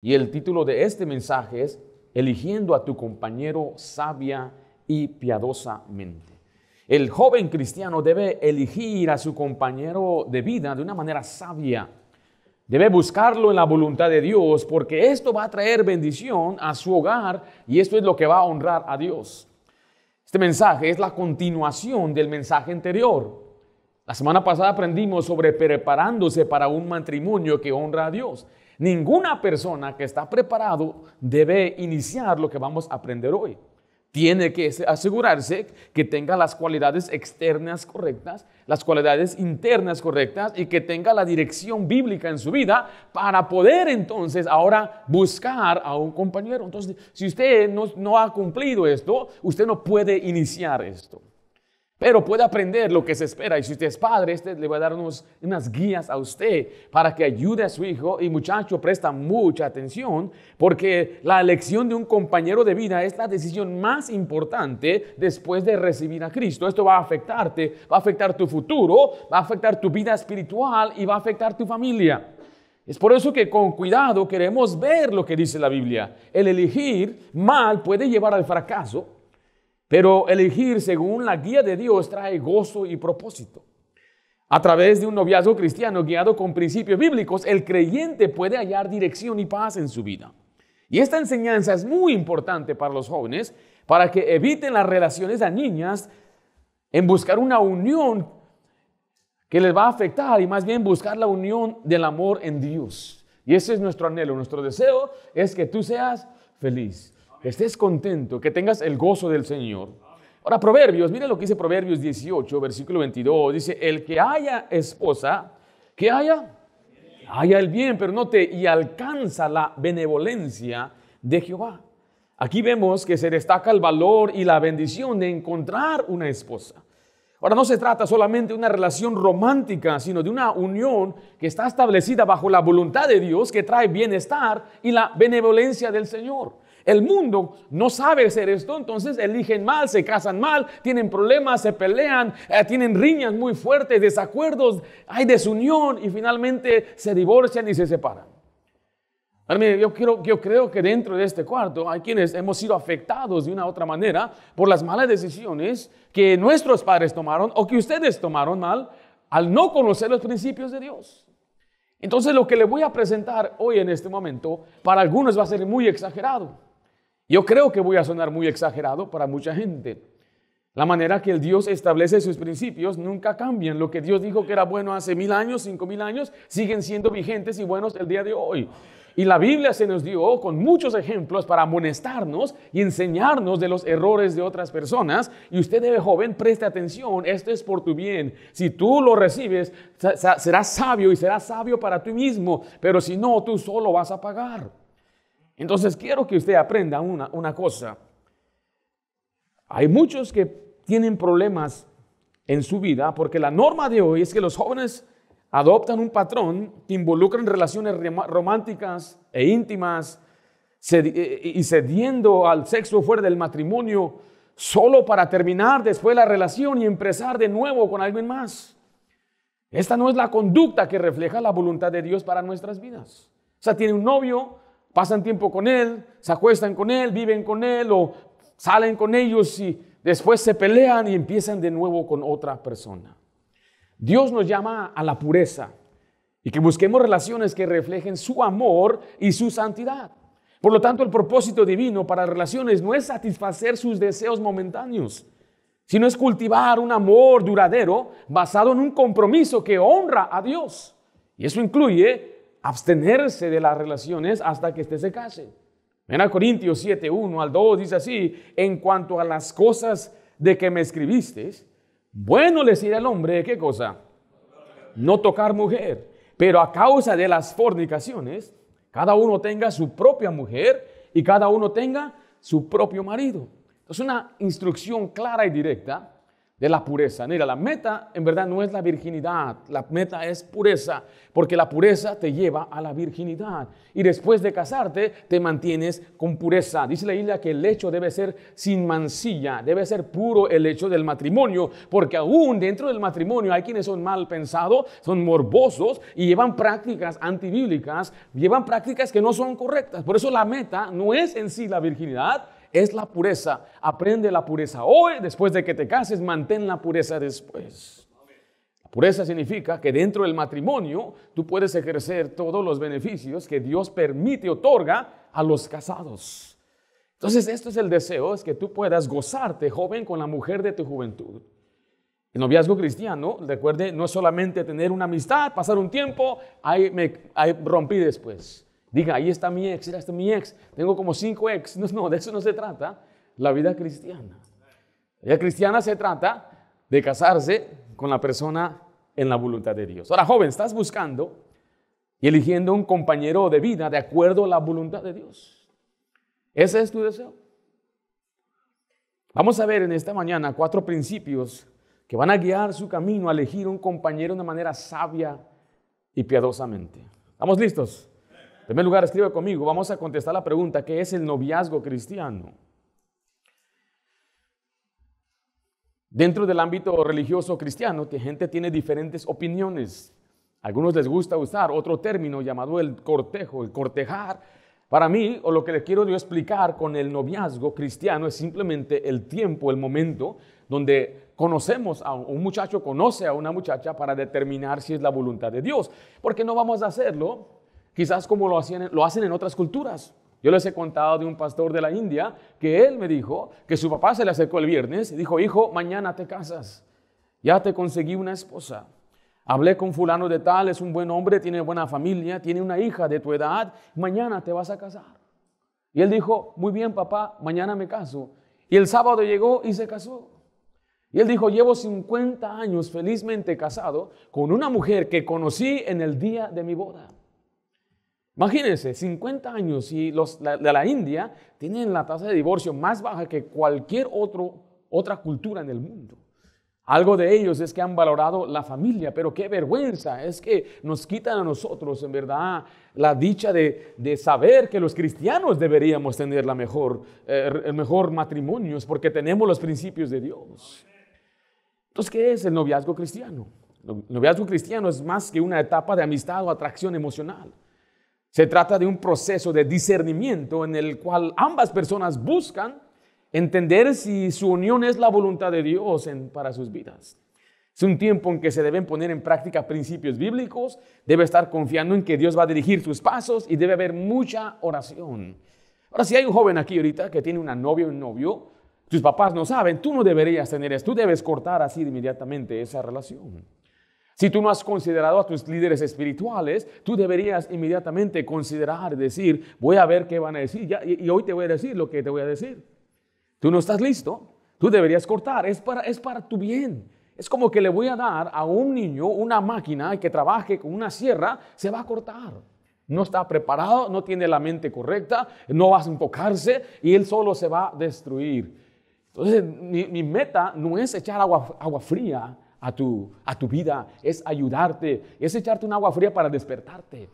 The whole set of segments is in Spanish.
Y el título de este mensaje es Eligiendo a tu compañero sabia y piadosamente. El joven cristiano debe elegir a su compañero de vida de una manera sabia. Debe buscarlo en la voluntad de Dios porque esto va a traer bendición a su hogar y esto es lo que va a honrar a Dios. Este mensaje es la continuación del mensaje anterior. La semana pasada aprendimos sobre preparándose para un matrimonio que honra a Dios. Ninguna persona que está preparado debe iniciar lo que vamos a aprender hoy. Tiene que asegurarse que tenga las cualidades externas correctas, las cualidades internas correctas y que tenga la dirección bíblica en su vida para poder entonces ahora buscar a un compañero. Entonces, si usted no, no ha cumplido esto, usted no puede iniciar esto. Pero puede aprender lo que se espera. Y si usted es padre, este le va a dar unas guías a usted para que ayude a su hijo. Y muchacho, presta mucha atención porque la elección de un compañero de vida es la decisión más importante después de recibir a Cristo. Esto va a afectarte, va a afectar tu futuro, va a afectar tu vida espiritual y va a afectar tu familia. Es por eso que con cuidado queremos ver lo que dice la Biblia. El elegir mal puede llevar al fracaso pero elegir según la guía de Dios trae gozo y propósito. A través de un noviazgo cristiano guiado con principios bíblicos, el creyente puede hallar dirección y paz en su vida. Y esta enseñanza es muy importante para los jóvenes, para que eviten las relaciones a niñas en buscar una unión que les va a afectar y más bien buscar la unión del amor en Dios. Y ese es nuestro anhelo, nuestro deseo es que tú seas feliz estés contento, que tengas el gozo del Señor. Ahora, Proverbios, mira lo que dice Proverbios 18, versículo 22. Dice, el que haya esposa, que haya, haya el bien, pero no te, y alcanza la benevolencia de Jehová. Aquí vemos que se destaca el valor y la bendición de encontrar una esposa. Ahora no se trata solamente de una relación romántica, sino de una unión que está establecida bajo la voluntad de Dios que trae bienestar y la benevolencia del Señor. El mundo no sabe hacer esto, entonces eligen mal, se casan mal, tienen problemas, se pelean, eh, tienen riñas muy fuertes, desacuerdos, hay desunión y finalmente se divorcian y se separan. Ahora, mire, yo, quiero, yo creo que dentro de este cuarto hay quienes hemos sido afectados de una u otra manera por las malas decisiones que nuestros padres tomaron o que ustedes tomaron mal al no conocer los principios de Dios. Entonces lo que le voy a presentar hoy en este momento para algunos va a ser muy exagerado. Yo creo que voy a sonar muy exagerado para mucha gente. La manera que el Dios establece sus principios nunca cambian. Lo que Dios dijo que era bueno hace mil años, cinco mil años, siguen siendo vigentes y buenos el día de hoy. Y la Biblia se nos dio con muchos ejemplos para amonestarnos y enseñarnos de los errores de otras personas. Y usted debe, joven, preste atención, esto es por tu bien. Si tú lo recibes, serás sabio y serás sabio para ti mismo, pero si no, tú solo vas a pagar. Entonces quiero que usted aprenda una, cosa. Hay muchos que tienen problemas en su vida porque la norma de hoy es que los jóvenes adoptan un patrón que involucran relaciones románticas e íntimas eh, eh, y cediendo al sexo fuera del matrimonio solo para terminar después la relación y empezar de nuevo con alguien más. Esta no es la conducta que refleja la voluntad de Dios para nuestras vidas. O sea, tiene un novio, pasan tiempo con él, se acuestan con él, viven con él o salen con ellos y después se pelean y empiezan de nuevo con otra persona. Dios nos llama a la pureza y que busquemos relaciones que reflejen su amor y su santidad. Por lo tanto, el propósito divino para relaciones no es satisfacer sus deseos momentáneos, sino es cultivar un amor duradero basado en un compromiso que honra a Dios. Y eso incluye abstenerse de las relaciones hasta que éste se case. En Corintios 7, 1 al 2 dice así, en cuanto a las cosas de que me escribiste, bueno le sirve al hombre, ¿qué cosa? No tocar mujer, pero a causa de las fornicaciones, cada uno tenga su propia mujer y cada uno tenga su propio marido. Es una instrucción clara y directa de la pureza. Mira, la meta en verdad no es la virginidad, la meta es pureza, porque la pureza te lleva a la virginidad. Y después de casarte, te mantienes con pureza. Dice la isla que el hecho debe ser sin mancilla, debe ser puro el hecho del matrimonio, porque aún dentro del matrimonio hay quienes son mal pensados, son morbosos y llevan prácticas antibíblicas, llevan prácticas que no son correctas. Por eso la meta no es en sí la virginidad, es la pureza. Aprende la pureza hoy, después de que te cases, mantén la pureza después. La pureza significa que dentro del matrimonio tú puedes ejercer todos los beneficios que Dios permite, otorga a los casados. Entonces, esto es el deseo, es que tú puedas gozarte, joven, con la mujer de tu juventud. El noviazgo cristiano, recuerde, no es solamente tener una amistad, pasar un tiempo, ahí, me, rompí después diga, ahí está mi ex, ahí está mi ex, tengo como cinco ex. No, no, de eso no se trata la vida cristiana. La vida cristiana se trata de casarse con la persona en la voluntad de Dios. Ahora, joven, estás buscando y eligiendo un compañero de vida de acuerdo a la voluntad de Dios. Ese es tu deseo. Vamos a ver en esta mañana cuatro principios que van a guiar su camino a elegir un compañero de manera sabia y piadosamente. ¿Estamos listos? En primer lugar, escribe conmigo, vamos a contestar la pregunta, ¿qué es el noviazgo cristiano? Dentro del ámbito religioso cristiano, que gente tiene diferentes opiniones. A algunos les gusta usar otro término llamado el cortejo, el cortejar. Para mí, o lo que les quiero yo explicar con el noviazgo cristiano es simplemente el tiempo, el momento donde conocemos a un muchacho, conoce a una muchacha para determinar si es la voluntad de Dios. Porque no vamos a hacerlo quizás como lo, hacían, lo hacen en otras culturas. Yo les he contado de un pastor de la India que él me dijo que su papá se le acercó el viernes y dijo, hijo, mañana te casas, ya te conseguí una esposa. Hablé con fulano de tal, es un buen hombre, tiene buena familia, tiene una hija de tu edad, mañana te vas a casar. Y él dijo, muy bien papá, mañana me caso. Y el sábado llegó y se casó. Y él dijo, llevo 50 años felizmente casado con una mujer que conocí en el día de mi boda. Imagínense, 50 años y los de la India tienen la tasa de divorcio más baja que cualquier otro, otra cultura en el mundo. Algo de ellos es que han valorado la familia, pero qué vergüenza, es que nos quitan a nosotros, en verdad, la dicha de, saber que los cristianos deberíamos tener la mejor, eh, el mejor matrimonio, porque tenemos los principios de Dios. Entonces, ¿qué es el noviazgo cristiano? El noviazgo cristiano es más que una etapa de amistad o atracción emocional. Se trata de un proceso de discernimiento en el cual ambas personas buscan entender si su unión es la voluntad de Dios para sus vidas. Es un tiempo en que se deben poner en práctica principios bíblicos, debe estar confiando en que Dios va a dirigir sus pasos y debe haber mucha oración. Ahora, si hay un joven aquí ahorita que tiene una novia o un novio, tus papás no saben, tú no deberías tener eso, tú debes cortar así inmediatamente esa relación. Si tú no has considerado a tus líderes espirituales, tú deberías inmediatamente considerar, decir, voy a ver qué van a decir, y, hoy te voy a decir lo que te voy a decir. Tú no estás listo, tú deberías cortar, es para, tu bien. Es como que le voy a dar a un niño una máquina que trabaje con una sierra, se va a cortar. No está preparado, no tiene la mente correcta, no va a enfocarse y él solo se va a destruir. Entonces, mi, meta no es echar agua fría a tu, a tu vida, es ayudarte, es echarte un agua fría para despertarte,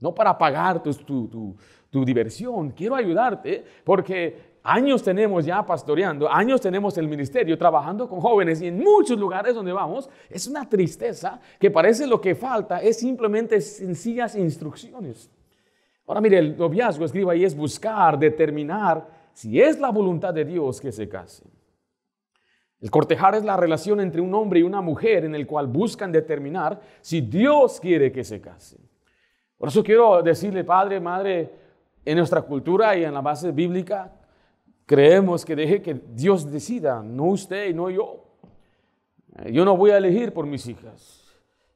no para apagar tu, tu, tu, diversión. Quiero ayudarte porque años tenemos ya pastoreando, años tenemos el ministerio trabajando con jóvenes y en muchos lugares donde vamos es una tristeza que parece lo que falta es simplemente sencillas instrucciones. Ahora mire, el noviazgo, escriba ahí, es buscar, determinar si es la voluntad de Dios que se case. El cortejar es la relación entre un hombre y una mujer en el cual buscan determinar si Dios quiere que se casen. Por eso quiero decirle, padre, madre, en nuestra cultura y en la base bíblica, creemos que deje que Dios decida, no usted y no yo. Eh, yo no voy a elegir por mis hijas.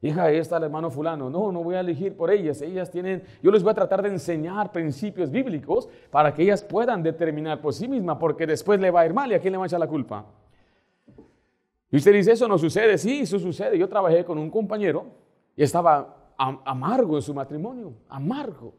Hija, ahí está el hermano fulano. No, no voy a elegir por ellas. Ellas tienen, yo les voy a tratar de enseñar principios bíblicos para que ellas puedan determinar por sí mismas, porque después le va a ir mal y a quién le va a echar la culpa. Y usted dice, eso no sucede. Sí, eso sucede. Yo trabajé con un compañero y estaba amargo en su matrimonio, amargo.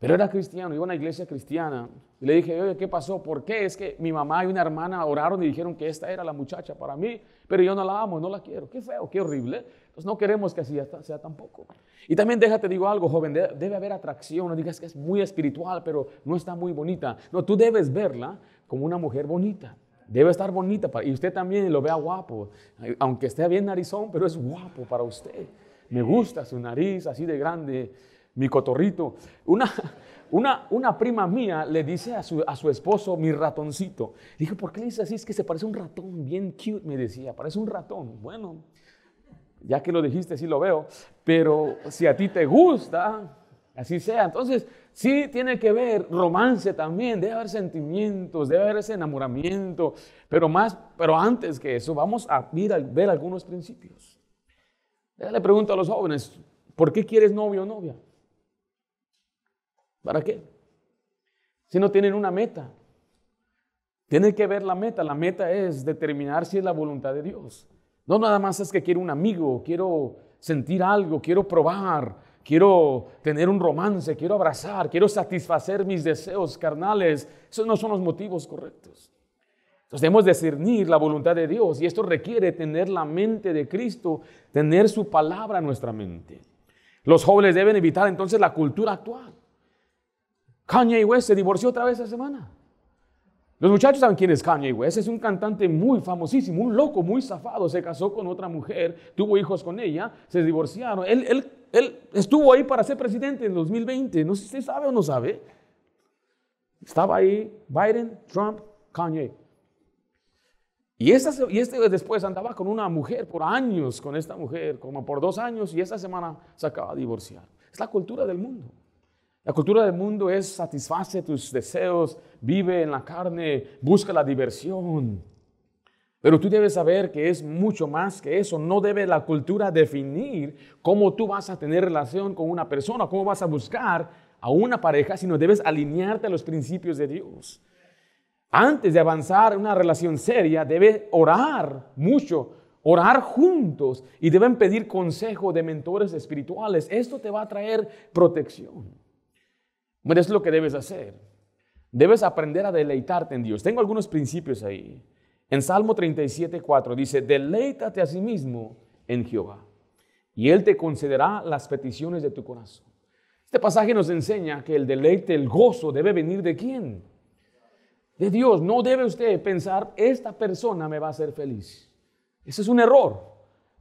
Pero era cristiano, iba a una iglesia cristiana. le dije, oye, ¿qué pasó? ¿Por qué? Es que mi mamá y una hermana oraron y dijeron que esta era la muchacha para mí, pero yo no la amo, no la quiero. Qué feo, qué horrible. Entonces pues no queremos que así sea tampoco. Y también déjate, digo algo, joven, debe haber atracción. No digas que es muy espiritual, pero no está muy bonita. No, tú debes verla como una mujer bonita. Debe estar bonita para, y usted también lo vea guapo, aunque esté bien narizón, pero es guapo para usted. Me gusta su nariz así de grande, mi cotorrito. Una, prima mía le dice a su, esposo, mi ratoncito. Dije, ¿por qué le dice así? Es que se parece un ratón, bien cute, me decía, parece un ratón. Bueno, ya que lo dijiste, sí lo veo, pero si a ti te gusta, así sea. Entonces, Sí tiene que ver romance también, debe haber sentimientos, debe haber ese enamoramiento, pero más, pero antes que eso vamos a a ver algunos principios. Le pregunto a los jóvenes, ¿por qué quieres novio o novia? ¿Para qué? Si no tienen una meta, Tiene que ver la meta. La meta es determinar si es la voluntad de Dios. No nada más es que quiero un amigo, quiero sentir algo, quiero probar quiero tener un romance, quiero abrazar, quiero satisfacer mis deseos carnales. Esos no son los motivos correctos. Entonces debemos discernir la voluntad de Dios y esto requiere tener la mente de Cristo, tener su palabra en nuestra mente. Los jóvenes deben evitar entonces la cultura actual. Kanye West se divorció otra vez esta semana. Los muchachos saben quién es Kanye West. Es un cantante muy famosísimo, un loco, muy zafado. Se casó con otra mujer, tuvo hijos con ella, se divorciaron. Él, él él estuvo ahí para ser presidente en 2020. No sé si usted sabe o no sabe. Estaba ahí Biden, Trump, Kanye. Y, esta, y este después andaba con una mujer por años, con esta mujer, como por dos años, y esa semana se acaba de divorciar. Es la cultura del mundo. La cultura del mundo es satisface tus deseos, vive en la carne, busca la diversión. Pero tú debes saber que es mucho más que eso. No debe la cultura definir cómo tú vas a tener relación con una persona, cómo vas a buscar a una pareja, sino debes alinearte a los principios de Dios. Antes de avanzar en una relación seria, debes orar mucho, orar juntos y deben pedir consejo de mentores espirituales. Esto te va a traer protección. Bueno, es lo que debes hacer. Debes aprender a deleitarte en Dios. Tengo algunos principios ahí. En Salmo 37, 4 dice, deleítate a sí mismo en Jehová y Él te concederá las peticiones de tu corazón. Este pasaje nos enseña que el deleite, el gozo debe venir de quién? De Dios. No debe usted pensar, esta persona me va a hacer feliz. Ese es un error.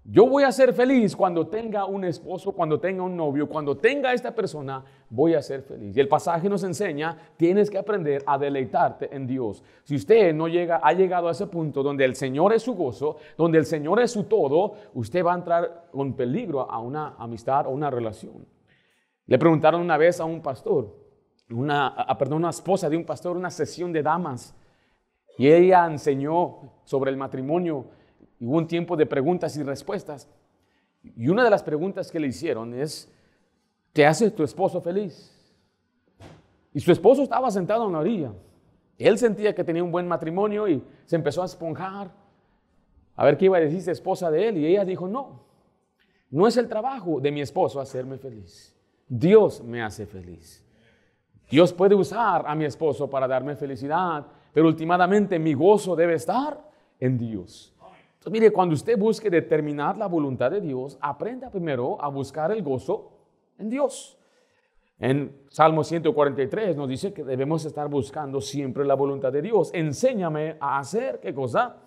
Yo voy a ser feliz cuando tenga un esposo, cuando tenga un novio, cuando tenga esta persona, voy a ser feliz. Y el pasaje nos enseña, tienes que aprender a deleitarte en Dios. Si usted no llega, ha llegado a ese punto donde el Señor es su gozo, donde el Señor es su todo, usted va a entrar con peligro a una amistad o una relación. Le preguntaron una vez a un pastor, una, perdón, una esposa de un pastor, una sesión de damas, y ella enseñó sobre el matrimonio hubo un tiempo de preguntas y respuestas. Y una de las preguntas que le hicieron es, ¿te hace tu esposo feliz? Y su esposo estaba sentado en la orilla. Él sentía que tenía un buen matrimonio y se empezó a esponjar a ver qué iba a decir esposa de él. Y ella dijo, no, no es el trabajo de mi esposo hacerme feliz. Dios me hace feliz. Dios puede usar a mi esposo para darme felicidad, pero últimamente mi gozo debe estar en Dios mire, cuando usted busque determinar la voluntad de Dios, aprenda primero a buscar el gozo en Dios. En Salmo 143 nos dice que debemos estar buscando siempre la voluntad de Dios. Enséñame a hacer qué cosa?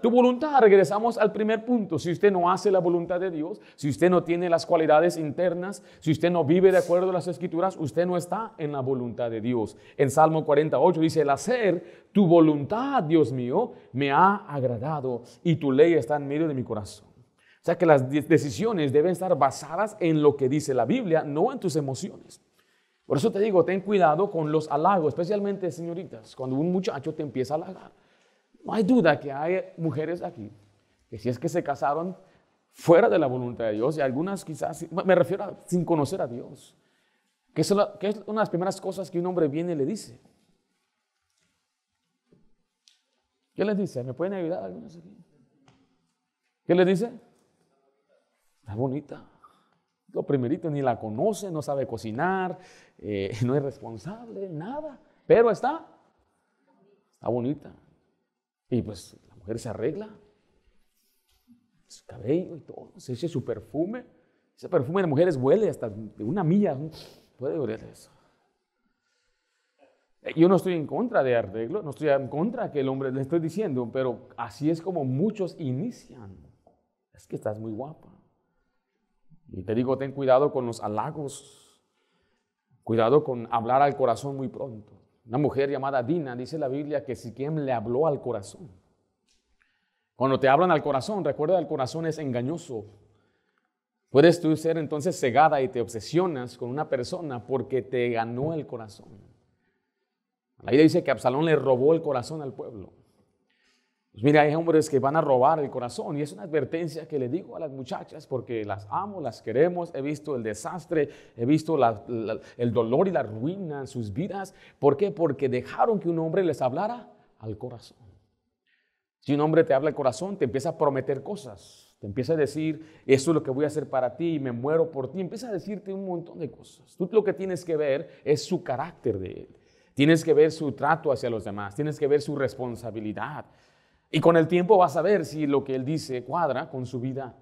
Tu voluntad, regresamos al primer punto. Si usted no hace la voluntad de Dios, si usted no tiene las cualidades internas, si usted no vive de acuerdo a las escrituras, usted no está en la voluntad de Dios. En Salmo 48 dice, el hacer tu voluntad, Dios mío, me ha agradado y tu ley está en medio de mi corazón. O sea que las decisiones deben estar basadas en lo que dice la Biblia, no en tus emociones. Por eso te digo, ten cuidado con los halagos, especialmente señoritas, cuando un muchacho te empieza a halagar. No hay duda que hay mujeres aquí que si es que se casaron fuera de la voluntad de Dios y algunas quizás, me refiero a sin conocer a Dios, que es, una de las primeras cosas que un hombre viene y le dice. ¿Qué les dice? ¿Me pueden ayudar algunas aquí? ¿Qué les dice? Está bonita. Lo primerito, ni la conoce, no sabe cocinar, eh, no es responsable, nada. Pero está, está bonita. Y pues la mujer se arregla, su cabello y todo, se echa su perfume. Ese perfume de mujeres huele hasta de una milla, puede oler eso. Eh, yo no estoy en contra de arreglo, no estoy en contra que el hombre le estoy diciendo, pero así es como muchos inician. Es que estás muy guapa. Y te digo, ten cuidado con los halagos, cuidado con hablar al corazón muy pronto. Una mujer llamada Dina, dice la Biblia, que Siquem le habló al corazón. Cuando te hablan al corazón, recuerda, el corazón es engañoso. Puedes tú ser entonces cegada y te obsesionas con una persona porque te ganó el corazón. La Biblia dice que Absalón le robó el corazón al pueblo. Pues mira, hay hombres que van a robar el corazón y es una advertencia que le digo a las muchachas porque las amo, las queremos, he visto el desastre, he visto el dolor y la ruina en sus vidas. ¿Por qué? Porque dejaron que un hombre les hablara al corazón. Si un hombre te habla al corazón, te empieza a prometer cosas, te empieza a decir, eso es lo que voy a hacer para ti, me muero por ti, empieza a decirte un montón de cosas. Tú lo que tienes que ver es su carácter de él. Tienes que ver su trato hacia los demás, tienes que ver su responsabilidad, y con el tiempo vas a ver si lo que él dice cuadra con su vida.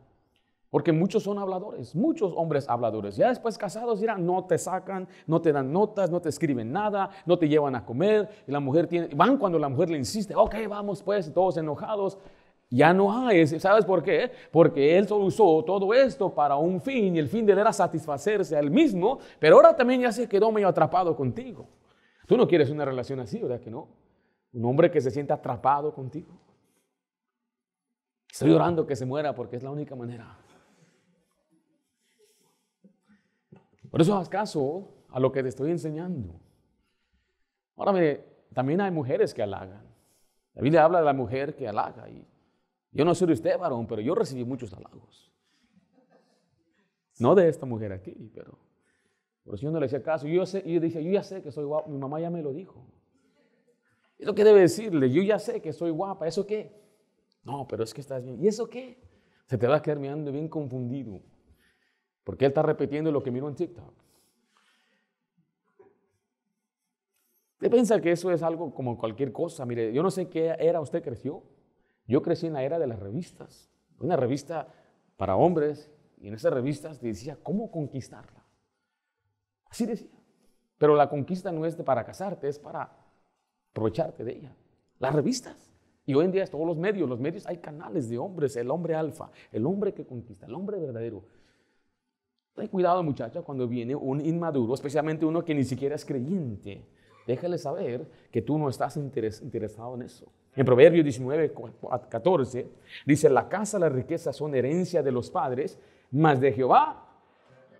Porque muchos son habladores, muchos hombres habladores. Ya después casados dirán, no te sacan, no te dan notas, no te escriben nada, no te llevan a comer. Y la mujer tiene, van cuando la mujer le insiste, ok, vamos pues, todos enojados. Ya no hay, ¿sabes por qué? Porque él solo usó todo esto para un fin y el fin de él era satisfacerse a él mismo, pero ahora también ya se quedó medio atrapado contigo. Tú no quieres una relación así, ¿verdad que no? Un hombre que se sienta atrapado contigo. Estoy orando que se muera porque es la única manera. Por eso haz caso a lo que te estoy enseñando. Ahora mire, también hay mujeres que halagan. La Biblia habla de la mujer que halaga. Y yo no soy de usted, varón, pero yo recibí muchos halagos. No de esta mujer aquí, pero por eso yo no le hacía caso. Yo, sé, yo dije, yo ya sé que soy guapa. Mi mamá ya me lo dijo. Es lo que debe decirle. Yo ya sé que soy guapa. ¿Eso qué? No, pero es que estás bien. ¿Y eso qué? Se te va a quedar mirando bien confundido. Porque él está repitiendo lo que miró en TikTok. Usted piensa que eso es algo como cualquier cosa. Mire, yo no sé qué era usted creció. Yo crecí en la era de las revistas. Una revista para hombres. Y en esas revistas decía cómo conquistarla. Así decía. Pero la conquista no es para casarte, es para aprovecharte de ella. Las revistas. Y hoy en día es todos los medios, los medios hay canales de hombres, el hombre alfa, el hombre que conquista, el hombre verdadero. Ten cuidado muchacha cuando viene un inmaduro, especialmente uno que ni siquiera es creyente. Déjale saber que tú no estás interesado en eso. En Proverbios 19, 14 dice, la casa, la riqueza son herencia de los padres, mas de Jehová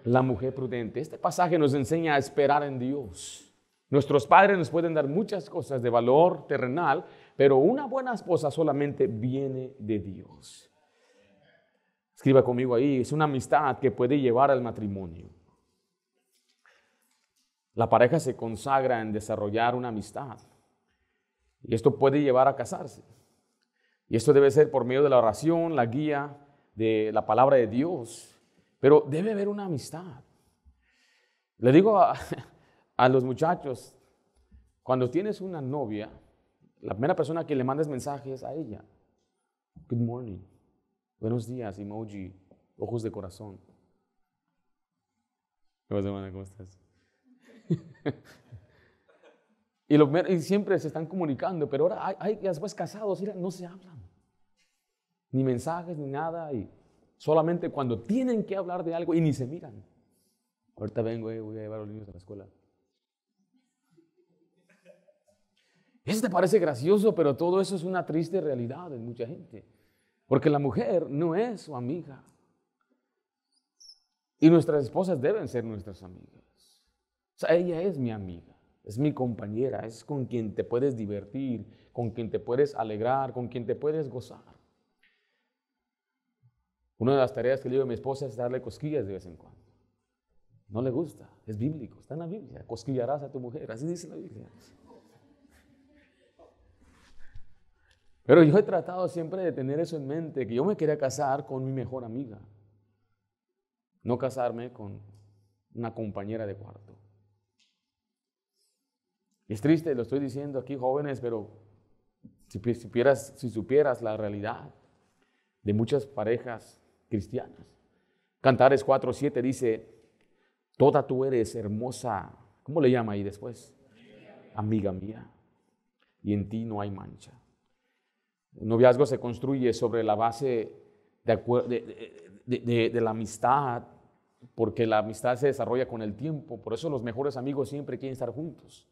la mujer prudente. Este pasaje nos enseña a esperar en Dios. Nuestros padres nos pueden dar muchas cosas de valor terrenal, pero una buena esposa solamente viene de Dios. Escriba conmigo ahí, es una amistad que puede llevar al matrimonio. La pareja se consagra en desarrollar una amistad. Y esto puede llevar a casarse. Y esto debe ser por medio de la oración, la guía de la palabra de Dios. Pero debe haber una amistad. Le digo a, los muchachos, cuando tienes una novia, la primera persona que le mandes mensaje es a ella. Good morning. Buenos días, emoji, ojos de corazón. ¿Qué pasa, ¿Cómo estás? y, y, siempre se están comunicando, pero ahora hay, que después casados, no se hablan. Ni mensajes, ni nada. Y solamente cuando tienen que hablar de algo y ni se miran. Ahorita vengo, eh, voy a llevar a los niños a la escuela. Eso te parece gracioso, pero todo eso es una triste realidad en mucha gente. Porque la mujer no es su amiga. Y nuestras esposas deben ser nuestras amigas. O sea, ella es mi amiga, es mi compañera, es con quien te puedes divertir, con quien te puedes alegrar, con quien te puedes gozar. Una de las tareas que le digo a mi esposa es darle cosquillas de vez en cuando. No le gusta, es bíblico, está en la Biblia. Cosquillarás a tu mujer, así dice la Biblia. Pero yo he tratado siempre de tener eso en mente, que yo me quería casar con mi mejor amiga, no casarme con una compañera de cuarto. Es triste, lo estoy diciendo aquí jóvenes, pero si supieras, la realidad de muchas parejas cristianas. Cantares 4.7 dice, toda tú eres hermosa, ¿cómo le llama ahí después? Amiga mía, y en ti no hay mancha. El noviazgo se construye sobre la base de, la amistad, porque la amistad se desarrolla con el tiempo. Por eso los mejores amigos siempre quieren estar juntos.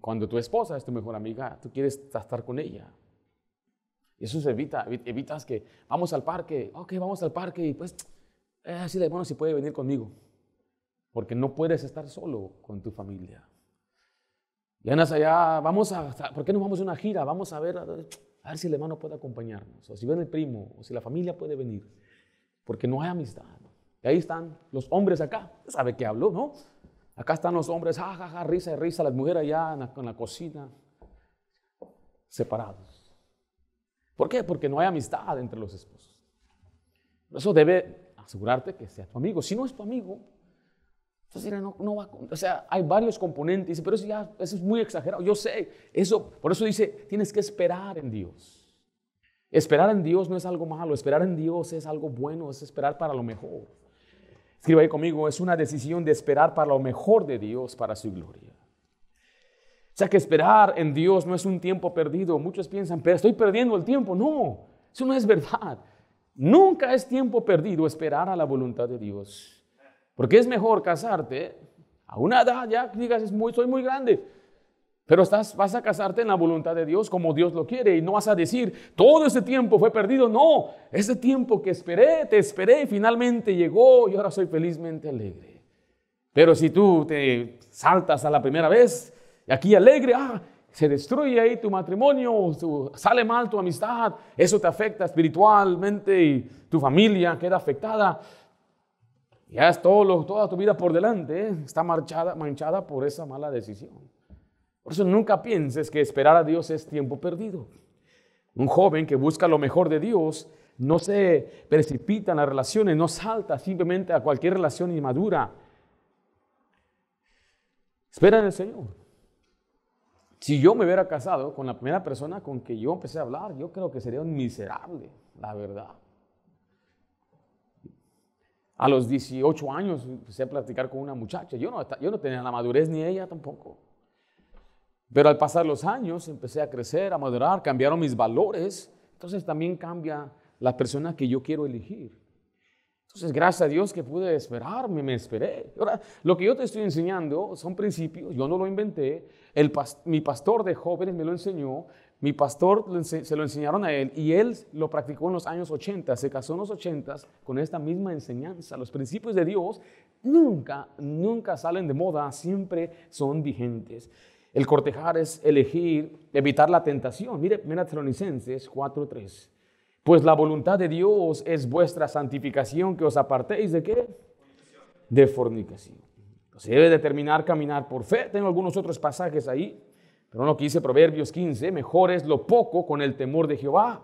Cuando tu esposa es tu mejor amiga, tú quieres estar con ella. Eso se evita, evitas que vamos al parque, ok, vamos al parque y pues, eh, así de bueno, si puede venir conmigo. Porque no puedes estar solo con tu familia. Y andas allá, vamos a, ¿por qué no vamos a una gira? Vamos a ver, a ver si el hermano puede acompañarnos, o si viene el primo, o si la familia puede venir, porque no hay amistad. Y ahí están los hombres acá, sabe que habló, ¿no? Acá están los hombres, jajaja, ja, ja, risa y risa, las mujeres allá en la cocina, separados. ¿Por qué? Porque no hay amistad entre los esposos. Eso debe asegurarte que sea tu amigo. Si no es tu amigo, entonces, no, va, o sea, hay varios componentes, pero eso ya eso es muy exagerado. Yo sé, eso, por eso dice, tienes que esperar en Dios. Esperar en Dios no es algo malo, esperar en Dios es algo bueno, es esperar para lo mejor. Escriba ahí conmigo, es una decisión de esperar para lo mejor de Dios, para su gloria. O sea que esperar en Dios no es un tiempo perdido. Muchos piensan, pero estoy perdiendo el tiempo. No, eso no es verdad. Nunca es tiempo perdido esperar a la voluntad de Dios. Porque es mejor casarte a una edad, ya digas, es muy, soy muy grande. Pero estás, vas a casarte en la voluntad de Dios como Dios lo quiere y no vas a decir, todo ese tiempo fue perdido. No, ese tiempo que esperé, te esperé finalmente llegó y ahora soy felizmente alegre. Pero si tú te saltas a la primera vez aquí alegre, ah, se destruye ahí tu matrimonio, sale mal tu amistad, eso te afecta espiritualmente y tu familia queda afectada. Y has todo toda tu vida por delante, ¿eh? está marchada, manchada por esa mala decisión. Por eso nunca pienses que esperar a Dios es tiempo perdido. Un joven que busca lo mejor de Dios no se precipita en las relaciones, no salta simplemente a cualquier relación inmadura. Espera en el Señor. Si yo me hubiera casado con la primera persona con que yo empecé a hablar, yo creo que sería un miserable, la verdad. A los 18 años empecé a platicar con una muchacha. Yo no, yo no tenía la madurez ni ella tampoco. Pero al pasar los años empecé a crecer, a madurar, cambiaron mis valores. Entonces también cambia la persona que yo quiero elegir. Entonces, gracias a Dios que pude esperarme, me esperé. Ahora, lo que yo te estoy enseñando son principios, yo no lo inventé, mi pastor de jóvenes me lo enseñó, mi pastor se lo enseñaron a él y él lo practicó en los años 80, se casó en los 80 con esta misma enseñanza. Los principios de Dios nunca, nunca salen de moda, siempre son vigentes. El cortejar es elegir, evitar la tentación. Mire, mira 4.3. Pues la voluntad de Dios es vuestra santificación, que os apartéis de qué? De fornicación. Se debe determinar caminar por fe. Tengo algunos otros pasajes ahí. Pero no dice Proverbios 15, mejor es lo poco con el temor de Jehová.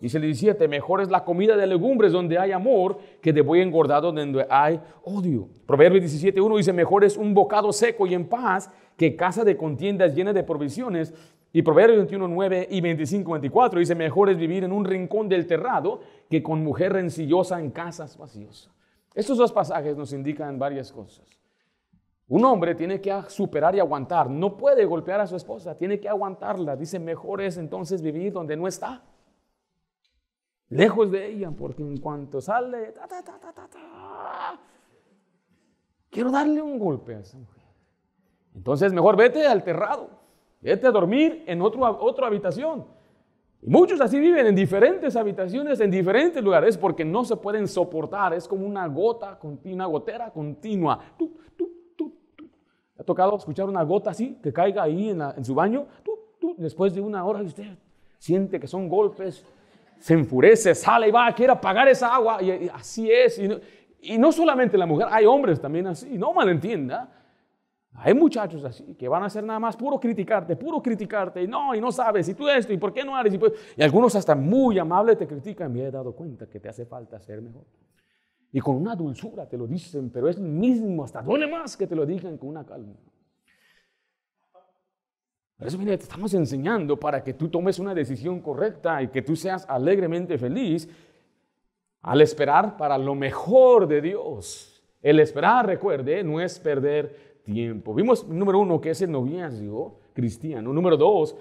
Dice el 17, mejor es la comida de legumbres donde hay amor que de buey engordado donde hay odio. Proverbios 17, 1 dice, mejor es un bocado seco y en paz que casa de contiendas llena de provisiones. Y Proverbios 21, 9 y 25, 24 dice, mejor es vivir en un rincón del terrado que con mujer rencillosa en casas vacías. Estos dos pasajes nos indican varias cosas. Un hombre tiene que superar y aguantar. No puede golpear a su esposa, tiene que aguantarla. Dice, mejor es entonces vivir donde no está. Lejos de ella, porque en cuanto sale, quiero darle un golpe a esa mujer. Entonces, mejor vete al terrado, vete a dormir en otro, otra habitación. Y muchos así viven en diferentes habitaciones, en diferentes lugares, porque no se pueden soportar. Es como una gota una gotera continua tocado escuchar una gota así que caiga ahí en, su baño? Tú, después de una hora, usted siente que son golpes, se enfurece, sale y va, quiere apagar esa agua. Y, así es. Y no, solamente la mujer, hay hombres también así, no malentienda. Hay muchachos así que van a hacer nada más puro criticarte, puro criticarte, y no, y no sabes, y tú esto, y por qué no eres, y, pues, y algunos hasta muy amables te critican, me he dado cuenta que te hace falta ser mejor. Y con una dulzura te lo dicen, pero es mismo, hasta duele más que te lo digan con una calma. Por eso, mire, te estamos enseñando para que tú tomes una decisión correcta y que tú seas alegremente feliz al esperar para lo mejor de Dios. El esperar, recuerde, no es perder tiempo. Vimos, número uno, que es el noviazgo cristiano. Número dos,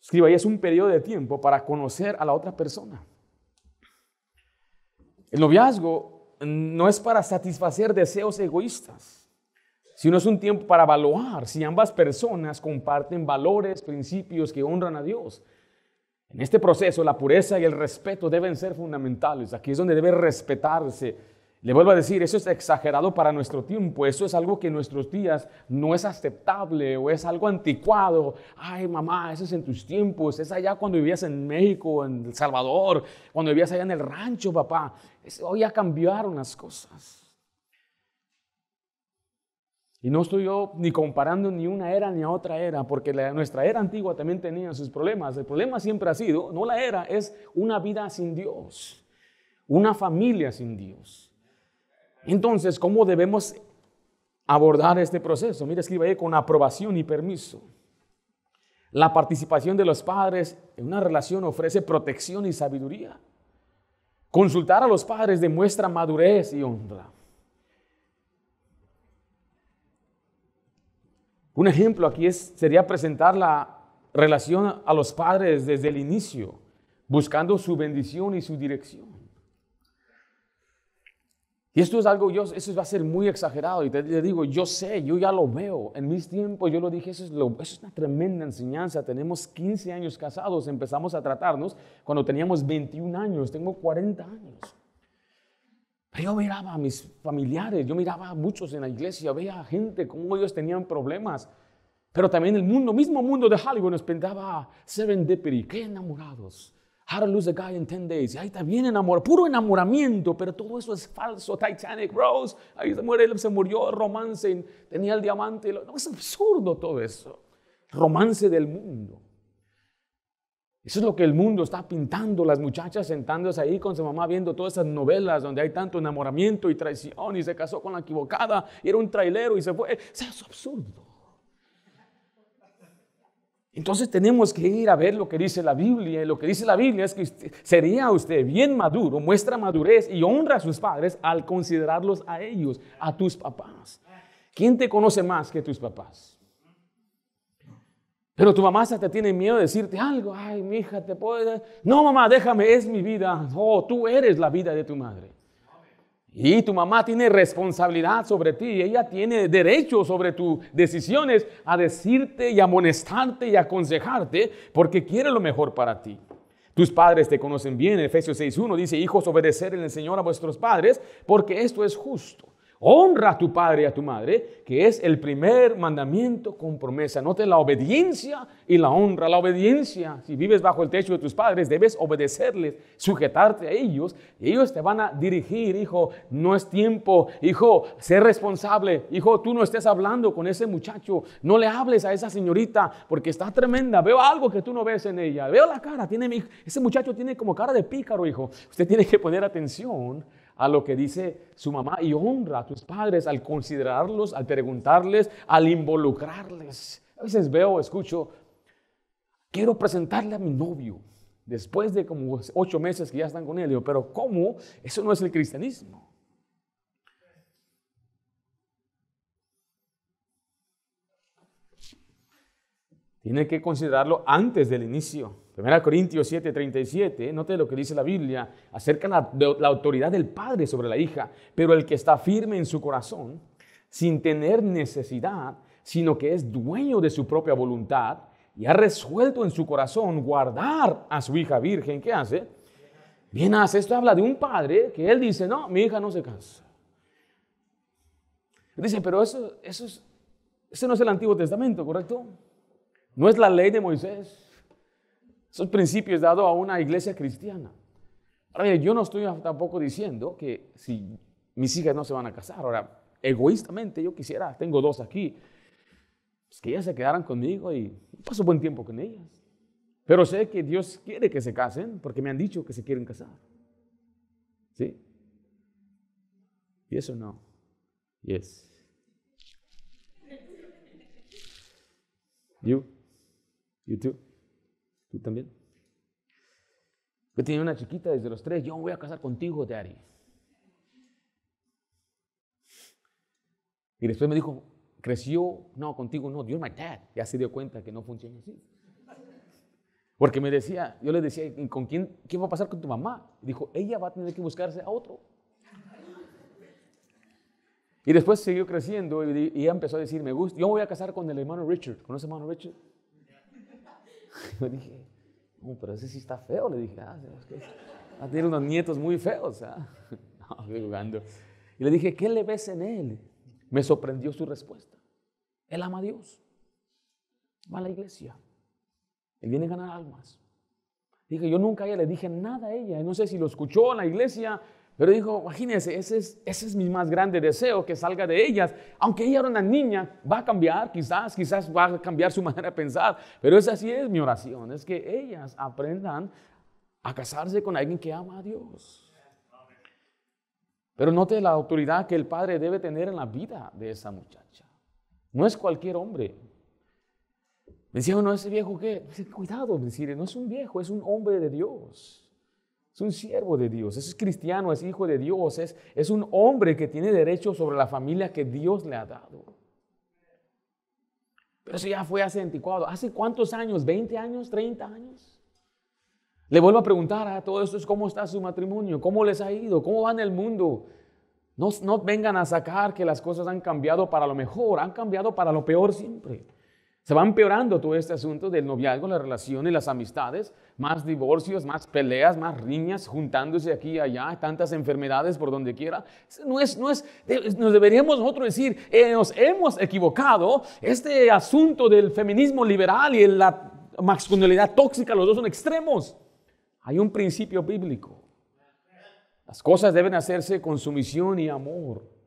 escriba es un periodo de tiempo para conocer a la otra persona. El noviazgo no es para satisfacer deseos egoístas, sino es un tiempo para evaluar si ambas personas comparten valores, principios que honran a Dios. En este proceso, la pureza y el respeto deben ser fundamentales. Aquí es donde debe respetarse le vuelvo a decir, eso es exagerado para nuestro tiempo, eso es algo que en nuestros días no es aceptable o es algo anticuado. Ay, mamá, eso es en tus tiempos, es allá cuando vivías en México, en El Salvador, cuando vivías allá en el rancho, papá. hoy oh, ya cambiaron las cosas. Y no estoy yo ni comparando ni una era ni a otra era, porque nuestra era antigua también tenía sus problemas. El problema siempre ha sido, no la era, es una vida sin Dios, una familia sin Dios entonces, ¿cómo debemos abordar este proceso? Mira, escribe ahí con aprobación y permiso. La participación de los padres en una relación ofrece protección y sabiduría. Consultar a los padres demuestra madurez y honra. Un ejemplo aquí es, sería presentar la relación a los padres desde el inicio, buscando su bendición y su dirección. Y esto es algo, yo, eso va a ser muy exagerado. Y te, digo, yo sé, yo ya lo veo. En mis tiempos yo lo dije, eso es, una tremenda enseñanza. Tenemos 15 años casados, empezamos a tratarnos cuando teníamos 21 años, tengo 40 años. Pero yo miraba a mis familiares, yo miraba a muchos en la iglesia, veía gente, cómo ellos tenían problemas. Pero también el mundo, mismo mundo de Hollywood nos pintaba serendipity, qué enamorados. How to Lose a Guy in 10 Days. ahí está bien enamorado, puro enamoramiento, pero todo eso es falso. Titanic Rose, ahí se, muere, se murió, romance, tenía el diamante. No, es absurdo todo eso. Romance del mundo. Eso es lo que el mundo está pintando, las muchachas sentándose ahí con su mamá viendo todas esas novelas donde hay tanto enamoramiento y traición y se casó con la equivocada y era un trailero y se fue. sea, es absurdo. Entonces tenemos que ir a ver lo que dice la Biblia. Y lo que dice la Biblia es que sería usted bien maduro, muestra madurez y honra a sus padres al considerarlos a ellos, a tus papás. ¿Quién te conoce más que tus papás? Pero tu mamá hasta te tiene miedo de decirte algo. Ay, mi hija, te puedo. No, mamá, déjame, es mi vida. Oh, tú eres la vida de tu madre. Y tu mamá tiene responsabilidad sobre ti, y ella tiene derecho sobre tus decisiones a decirte y amonestarte y aconsejarte porque quiere lo mejor para ti. Tus padres te conocen bien, Efesios 6.1 dice, hijos, obedecer en el Señor a vuestros padres porque esto es justo. Honra a tu padre y a tu madre, que es el primer mandamiento con promesa. Note la obediencia y la honra. La obediencia, si vives bajo el techo de tus padres, debes obedecerles, sujetarte a ellos. Y ellos te van a dirigir, hijo, no es tiempo. Hijo, sé responsable. Hijo, tú no estés hablando con ese muchacho. No le hables a esa señorita porque está tremenda. Veo algo que tú no ves en ella. Veo la cara. Tiene, ese muchacho tiene como cara de pícaro, hijo. Usted tiene que poner atención a lo que dice su mamá y honra a tus padres al considerarlos, al preguntarles, al involucrarles. A veces veo, escucho, quiero presentarle a mi novio después de como ocho meses que ya están con él. Digo, pero ¿cómo? Eso no es el cristianismo. Tiene que considerarlo antes del inicio. 1 Corintios 7:37, note lo que dice la Biblia acerca de la, autoridad del padre sobre la hija, pero el que está firme en su corazón, sin tener necesidad, sino que es dueño de su propia voluntad y ha resuelto en su corazón guardar a su hija virgen, ¿qué hace? Bien hace, esto habla de un padre que él dice, no, mi hija no se casa. Dice, pero eso, eso es, ese no es el Antiguo Testamento, ¿correcto? No es la ley de Moisés. Esos principios dados a una iglesia cristiana. Ahora, bien, yo no estoy tampoco diciendo que si mis hijas no se van a casar. Ahora, egoístamente yo quisiera, tengo dos aquí, pues, que ellas se quedaran conmigo y paso buen tiempo con ellas. Pero sé que Dios quiere que se casen porque me han dicho que se quieren casar. ¿Sí? Y eso no. Yes. You? You too? ¿Tú también? Yo tenía una chiquita desde los tres, yo voy a casar contigo, Daddy. Y después me dijo, creció, no, contigo no, you're my dad. Ya se dio cuenta que no funciona así. Porque me decía, yo le decía, ¿con quién, qué va a pasar con tu mamá? Y dijo, ella va a tener que buscarse a otro. Y después siguió creciendo y, y empezó a decir, me gusta, yo me voy a casar con el hermano Richard. ¿Conoce hermano Richard? me dije, pero ese sí está feo. Le dije, ah, ah unos nietos muy feos. Ah". Y le dije, ¿qué le ves en él? Me sorprendió su respuesta. Él ama a Dios. Va a la iglesia. Él viene a ganar almas. Dije, yo nunca a ella le dije nada a ella. No sé si lo escuchó en la iglesia, pero dijo, imagínense, ese es, mi más grande deseo, que salga de ellas. Aunque ella era una niña, va a cambiar, quizás, quizás va a cambiar su manera de pensar. Pero esa sí es mi oración, es que ellas aprendan a casarse con alguien que ama a Dios. Pero note la autoridad que el padre debe tener en la vida de esa muchacha. No es cualquier hombre. Me decía uno, ese viejo que, cuidado, me no es un viejo, es un hombre de Dios. Es un siervo de Dios, es cristiano, es hijo de Dios, es, un hombre que tiene derecho sobre la familia que Dios le ha dado. Pero eso ya fue hace anticuado. ¿Hace cuántos años? ¿20 años? ¿30 años? Le vuelvo a preguntar a todos cómo está su matrimonio, cómo les ha ido, cómo va en el mundo. no vengan a sacar que las cosas han cambiado para lo mejor, han cambiado para lo peor siempre. Se va empeorando todo este asunto del noviazgo, las relaciones, las amistades, más divorcios, más peleas, más riñas, juntándose aquí y allá, tantas enfermedades por donde quiera. No es, no es, nos deberíamos nosotros decir, eh, nos hemos equivocado, este asunto del feminismo liberal y la masculinidad tóxica, los dos son extremos. Hay un principio bíblico. Las cosas deben hacerse con sumisión y amor.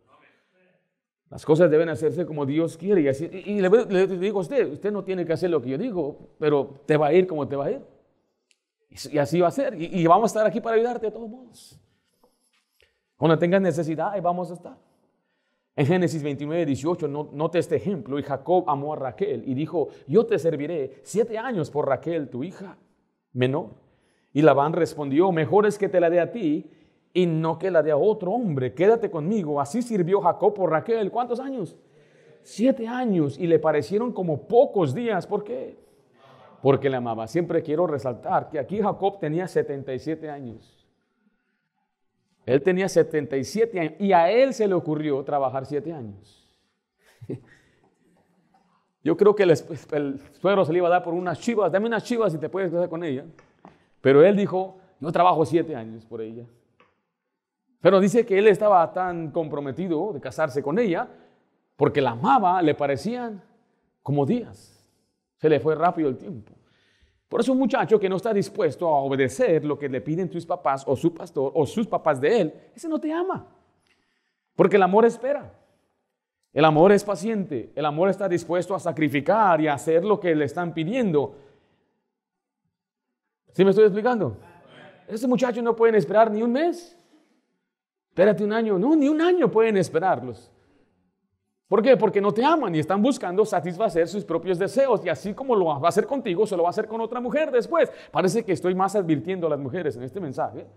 Las cosas deben hacerse como Dios quiere. Y, le, digo a usted, usted no tiene que hacer lo que yo digo, pero te va a ir como te va a ir. Y, así va a ser. Y, vamos a estar aquí para ayudarte de todos modos. Cuando tengas necesidad, ahí vamos a estar. En Génesis 29, 18, no, note este ejemplo. Y Jacob amó a Raquel y dijo, yo te serviré siete años por Raquel, tu hija menor. Y Labán respondió, mejor es que te la dé a ti y no que la de otro hombre. Quédate conmigo. Así sirvió Jacob por Raquel. ¿Cuántos años? Siete años y le parecieron como pocos días. ¿Por qué? Porque le amaba. Siempre quiero resaltar que aquí Jacob tenía 77 años. Él tenía 77 años y a él se le ocurrió trabajar siete años. Yo creo que el, suegro se le iba a dar por unas chivas, dame unas chivas y te puedes casar con ella. Pero él dijo, no trabajo siete años por ella. Pero dice que él estaba tan comprometido de casarse con ella, porque la amaba, le parecían como días. Se le fue rápido el tiempo. Por eso un muchacho que no está dispuesto a obedecer lo que le piden tus papás o su pastor o sus papás de él, ese no te ama. Porque el amor espera. El amor es paciente. El amor está dispuesto a sacrificar y a hacer lo que le están pidiendo. ¿Sí me estoy explicando? Ese muchacho no puede esperar ni un mes. Espérate un año. No, ni un año pueden esperarlos. ¿Por qué? Porque no te aman y están buscando satisfacer sus propios deseos. Y así como lo va a hacer contigo, se lo va a hacer con otra mujer después. Parece que estoy más advirtiendo a las mujeres en este mensaje.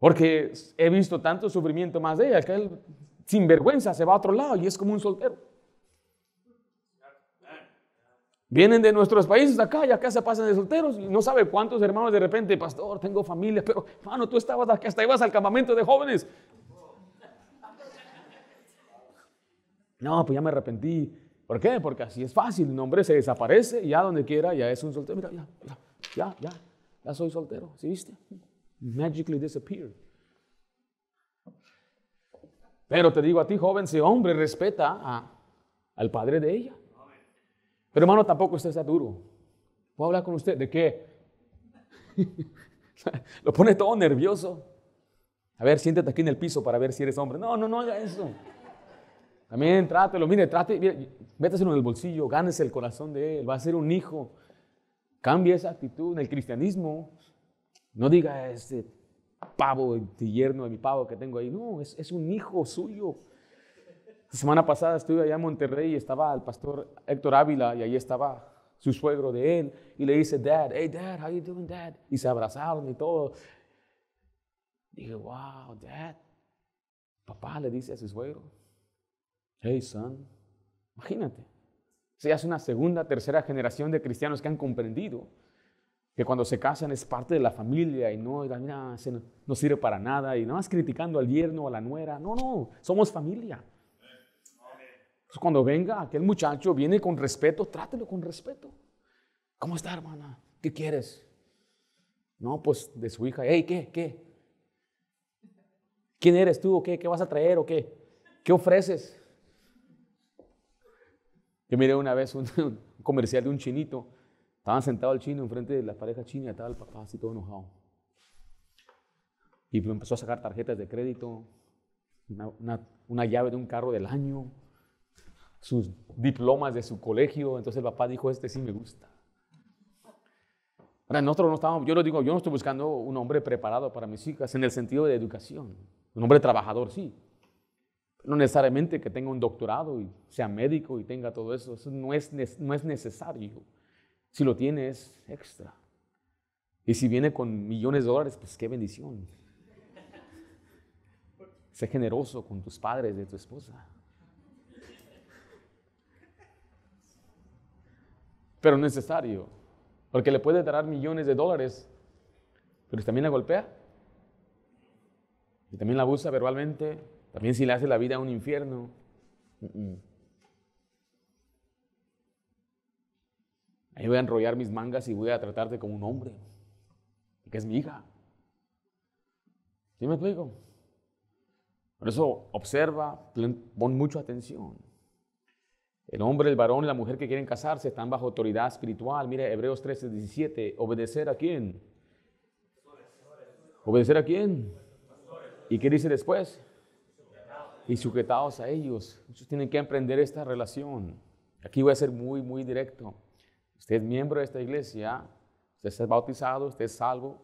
Porque he visto tanto sufrimiento más de ellas, que él sin vergüenza se va a otro lado y es como un soltero. Vienen de nuestros países acá y acá se pasan de solteros y no sabe cuántos hermanos de repente, pastor, tengo familia, pero hermano, tú estabas aquí hasta ibas al campamento de jóvenes. No, pues ya me arrepentí. ¿Por qué? Porque así es fácil. Un hombre se desaparece ya donde quiera ya es un soltero. Mira, ya, ya, ya, ya, ya soy soltero. ¿Sí viste? Magically disappeared. Pero te digo a ti, joven, si hombre respeta a, al padre de ella. Pero hermano, tampoco usted está duro. Voy a hablar con usted de qué. Lo pone todo nervioso. A ver, siéntate aquí en el piso para ver si eres hombre. No, no, no haga eso. También trátelo, mire, trate, mire, en el bolsillo, gánese el corazón de él, va a ser un hijo. Cambia esa actitud en el cristianismo. No diga este pavo tierno de mi pavo que tengo ahí. No, es un hijo suyo. La semana pasada estuve allá en Monterrey y estaba el pastor Héctor Ávila y ahí estaba su suegro de él y le dice, Dad, hey Dad, how you doing, Dad? Y se abrazaron y todo. Dije, wow, Dad. Papá le dice a su suegro, hey son, imagínate. Se hace una segunda, tercera generación de cristianos que han comprendido que cuando se casan es parte de la familia y no, mira, no, no sirve para nada y nada más criticando al yerno o a la nuera. No, no, somos familia cuando venga aquel muchacho, viene con respeto, trátelo con respeto. ¿Cómo está, hermana? ¿Qué quieres? No, pues de su hija. Hey, ¿qué? ¿Qué? ¿Quién eres tú? qué? ¿Qué vas a traer? ¿O qué? ¿Qué ofreces? Yo miré una vez un, comercial de un chinito. Estaban sentado el chino enfrente de la pareja china, estaba el papá así todo enojado. Y empezó a sacar tarjetas de crédito, una llave de un carro del año, sus diplomas de su colegio. Entonces el papá dijo, este sí me gusta. Ahora, nosotros no estábamos, yo lo digo, yo no estoy buscando un hombre preparado para mis hijas en el sentido de educación. Un hombre trabajador, sí. no necesariamente que tenga un doctorado y sea médico y tenga todo eso. Eso no es, no es necesario. Si lo tiene es extra. Y si viene con millones de dólares, pues qué bendición. Sé generoso con tus padres, de tu esposa. pero necesario, porque le puede dar millones de dólares, pero también la golpea, y también la abusa verbalmente, también si le hace la vida a un infierno. Ahí voy a enrollar mis mangas y voy a tratarte como un hombre, que es mi hija. ¿Sí me explico? Por eso observa, pon mucho atención. El hombre, el varón y la mujer que quieren casarse están bajo autoridad espiritual. Mire, Hebreos 13, 17. ¿Obedecer a quién? ¿Obedecer a quién? ¿Y qué dice después? Y sujetados a ellos. Ustedes tienen que emprender esta relación. Aquí voy a ser muy, muy directo. Usted es miembro de esta iglesia, usted es bautizado, usted es salvo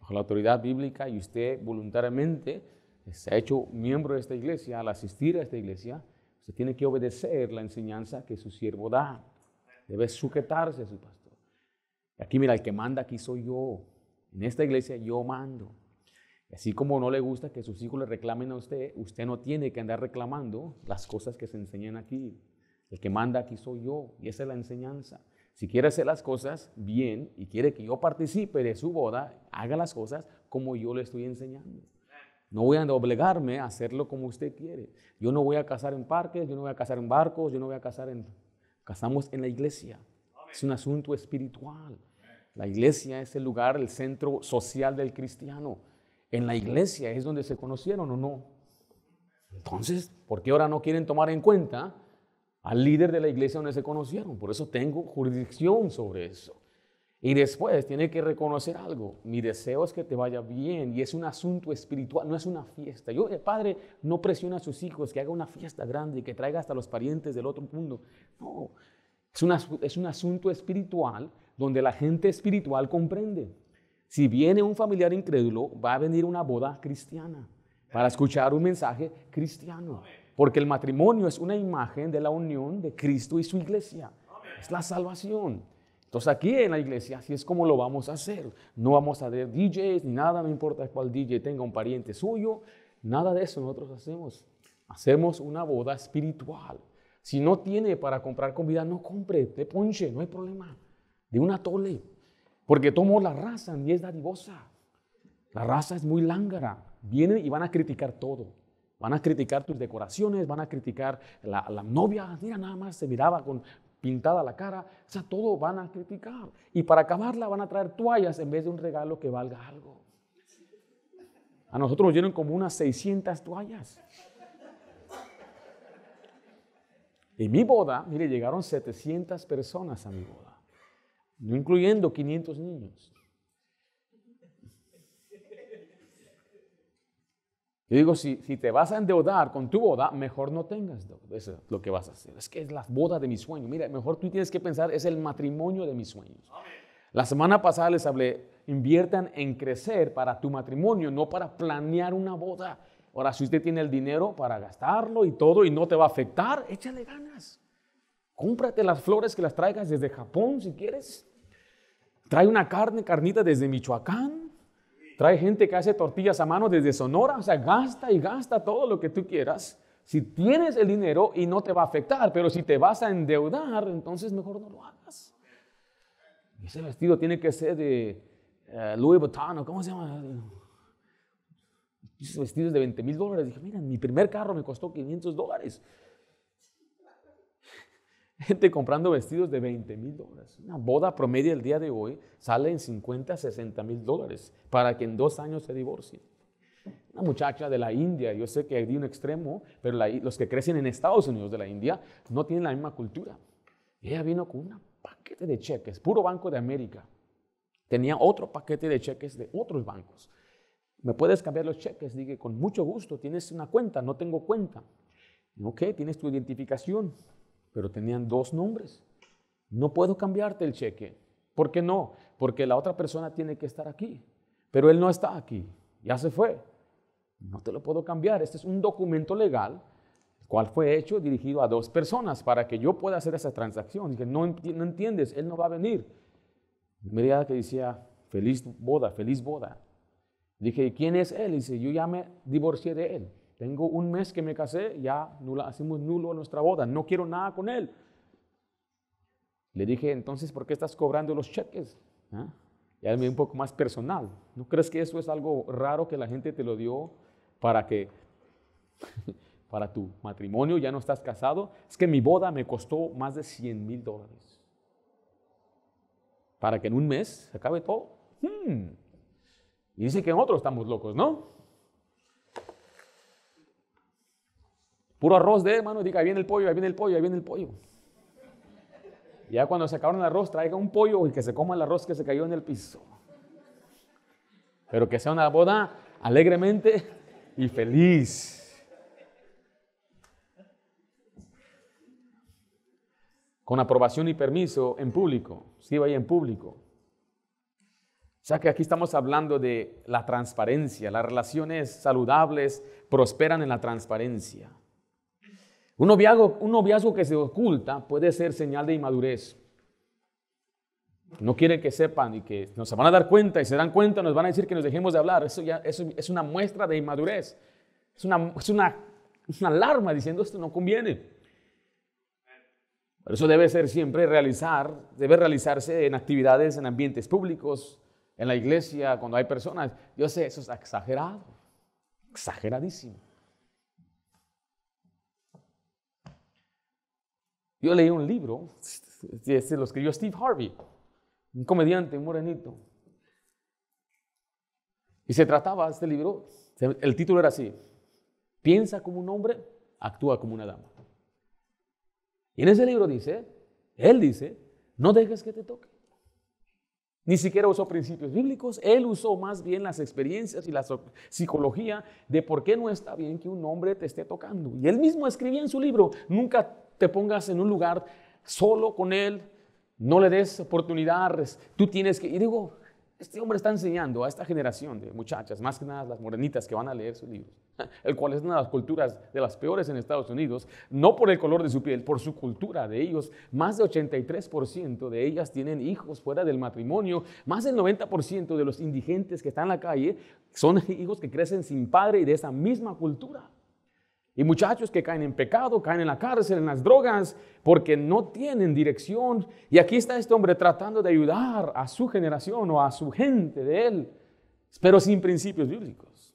bajo la autoridad bíblica y usted voluntariamente se ha hecho miembro de esta iglesia al asistir a esta iglesia Usted tiene que obedecer la enseñanza que su siervo da. Debe sujetarse a su pastor. Y aquí mira, el que manda aquí soy yo. En esta iglesia yo mando. Así como no le gusta que sus hijos le reclamen a usted, usted no tiene que andar reclamando las cosas que se enseñan aquí. El que manda aquí soy yo y esa es la enseñanza. Si quiere hacer las cosas bien y quiere que yo participe de su boda, haga las cosas como yo le estoy enseñando. No voy a obligarme a hacerlo como usted quiere. Yo no voy a cazar en parques, yo no voy a cazar en barcos, yo no voy a cazar en... Cazamos en la iglesia. Es un asunto espiritual. La iglesia es el lugar, el centro social del cristiano. En la iglesia es donde se conocieron o no. Entonces, ¿por qué ahora no quieren tomar en cuenta al líder de la iglesia donde se conocieron? Por eso tengo jurisdicción sobre eso. Y después tiene que reconocer algo. Mi deseo es que te vaya bien y es un asunto espiritual, no es una fiesta. Yo, el padre no presiona a sus hijos que haga una fiesta grande y que traiga hasta los parientes del otro mundo. No, es, es un asunto espiritual donde la gente espiritual comprende. Si viene un familiar incrédulo, va a venir una boda cristiana para escuchar un mensaje cristiano. Porque el matrimonio es una imagen de la unión de Cristo y su iglesia. Es la salvación. Entonces aquí en la iglesia así es como lo vamos a hacer. No vamos a tener DJs ni nada, no importa cuál DJ tenga un pariente suyo, nada de eso nosotros hacemos. Hacemos una boda espiritual. Si no tiene para comprar comida, no compre, te ponche, no hay problema. De una tole. Porque tomo la raza ni es dadivosa. La raza es muy lángara. Vienen y van a criticar todo. Van a criticar tus decoraciones, van a criticar la, la novia. Mira, nada más se miraba con pintada la cara, o sea, todo van a criticar. Y para acabarla van a traer toallas en vez de un regalo que valga algo. A nosotros nos dieron como unas 600 toallas. En mi boda, mire, llegaron 700 personas a mi boda, no incluyendo 500 niños. Yo digo, si, si, te vas a endeudar con tu boda, mejor no tengas Eso es lo que vas a hacer. Es que es la boda de mis sueños. Mira, mejor tú tienes que pensar, es el matrimonio de mis sueños. La semana pasada les hablé, inviertan en crecer para tu matrimonio, no para planear una boda. Ahora, si usted tiene el dinero para gastarlo y todo y no te va a afectar, échale ganas. Cómprate las flores que las traigas desde Japón si quieres. Trae una carne, carnita desde Michoacán Trae gente que hace tortillas a mano desde Sonora, o sea, gasta y gasta todo lo que tú quieras. Si tienes el dinero y no te va a afectar, pero si te vas a endeudar, entonces mejor no lo hagas. Ese vestido tiene que ser de eh, Louis Vuitton, ¿o ¿cómo se llama? Esos vestidos de 20 mil dólares. Dije, mira, mi primer carro me costó 500 dólares gente comprando vestidos de 20 mil dólares. Una boda promedio el día de hoy sale en 50, 60 mil dólares para que en dos años se divorcie. Una muchacha de la India, yo sé que di un extremo, pero los que crecen en Estados Unidos de la India no tienen la misma cultura. ella vino con un paquete de cheques, puro Banco de América. Tenía otro paquete de cheques de otros bancos. ¿Me puedes cambiar los cheques? Dije, con mucho gusto, tienes una cuenta, no tengo cuenta. Ok, tienes tu identificación, pero tenían dos nombres. No puedo cambiarte el cheque. ¿Por qué no? Porque la otra persona tiene que estar aquí, pero él no está aquí, ya se fue. No te lo puedo cambiar. Este es un documento legal, el cual fue hecho dirigido a dos personas para que yo pueda hacer esa transacción. Dije, no, entiendes, él no va a venir. medida que decía, feliz boda, feliz boda. Dije, quién es él? Y dice, yo ya me divorcié de él. Tengo un mes que me casé, ya hacemos nulo nuestra boda, no quiero nada con él. Le dije, entonces, ¿por qué estás cobrando los cheques? Y ¿Ah? Ya me un poco más personal. ¿No crees que eso es algo raro que la gente te lo dio para que, para tu matrimonio, ya no estás casado? Es que mi boda me costó más de 100 mil dólares. Para que en un mes se acabe todo. Hmm. Y dice que nosotros estamos locos, ¿no? Puro arroz de, hermano, diga, ahí viene el pollo, ahí viene el pollo, ahí viene el pollo. Ya cuando se acabaron el arroz, traiga un pollo y que se coma el arroz que se cayó en el piso. Pero que sea una boda alegremente y feliz. Con aprobación y permiso en público. Sí, vaya en público. Ya que aquí estamos hablando de la transparencia. Las relaciones saludables prosperan en la transparencia. Un noviazgo, un que se oculta puede ser señal de inmadurez. No quieren que sepan y que nos van a dar cuenta y se dan cuenta, nos van a decir que nos dejemos de hablar. Eso ya es una muestra de inmadurez. Es una, una, alarma diciendo esto no conviene. Por eso debe ser siempre realizar, debe realizarse en actividades, en ambientes públicos, en la iglesia, cuando hay personas. Yo sé, eso es exagerado, exageradísimo. Yo leí un libro, se lo escribió Steve Harvey, un comediante un morenito. Y se trataba este libro, el título era así, piensa como un hombre, actúa como una dama. Y en ese libro dice, él dice, no dejes que te toque. Ni siquiera usó principios bíblicos, él usó más bien las experiencias y la psicología de por qué no está bien que un hombre te esté tocando. Y él mismo escribía en su libro, nunca te pongas en un lugar solo con Él, no le des oportunidades. Tú tienes que, y digo, este hombre está enseñando a esta generación de muchachas, más que nada las morenitas que van a leer sus libros, el cual es una de las culturas de las peores en Estados Unidos, no por el color de su piel, por su cultura de ellos. Más de 83% de ellas tienen hijos fuera del matrimonio, más del 90% de los indigentes que están en la calle son hijos que crecen sin padre y de esa misma cultura. Y muchachos que caen en pecado, caen en la cárcel, en las drogas, porque no tienen dirección. Y aquí está este hombre tratando de ayudar a su generación o a su gente de él, pero sin principios bíblicos.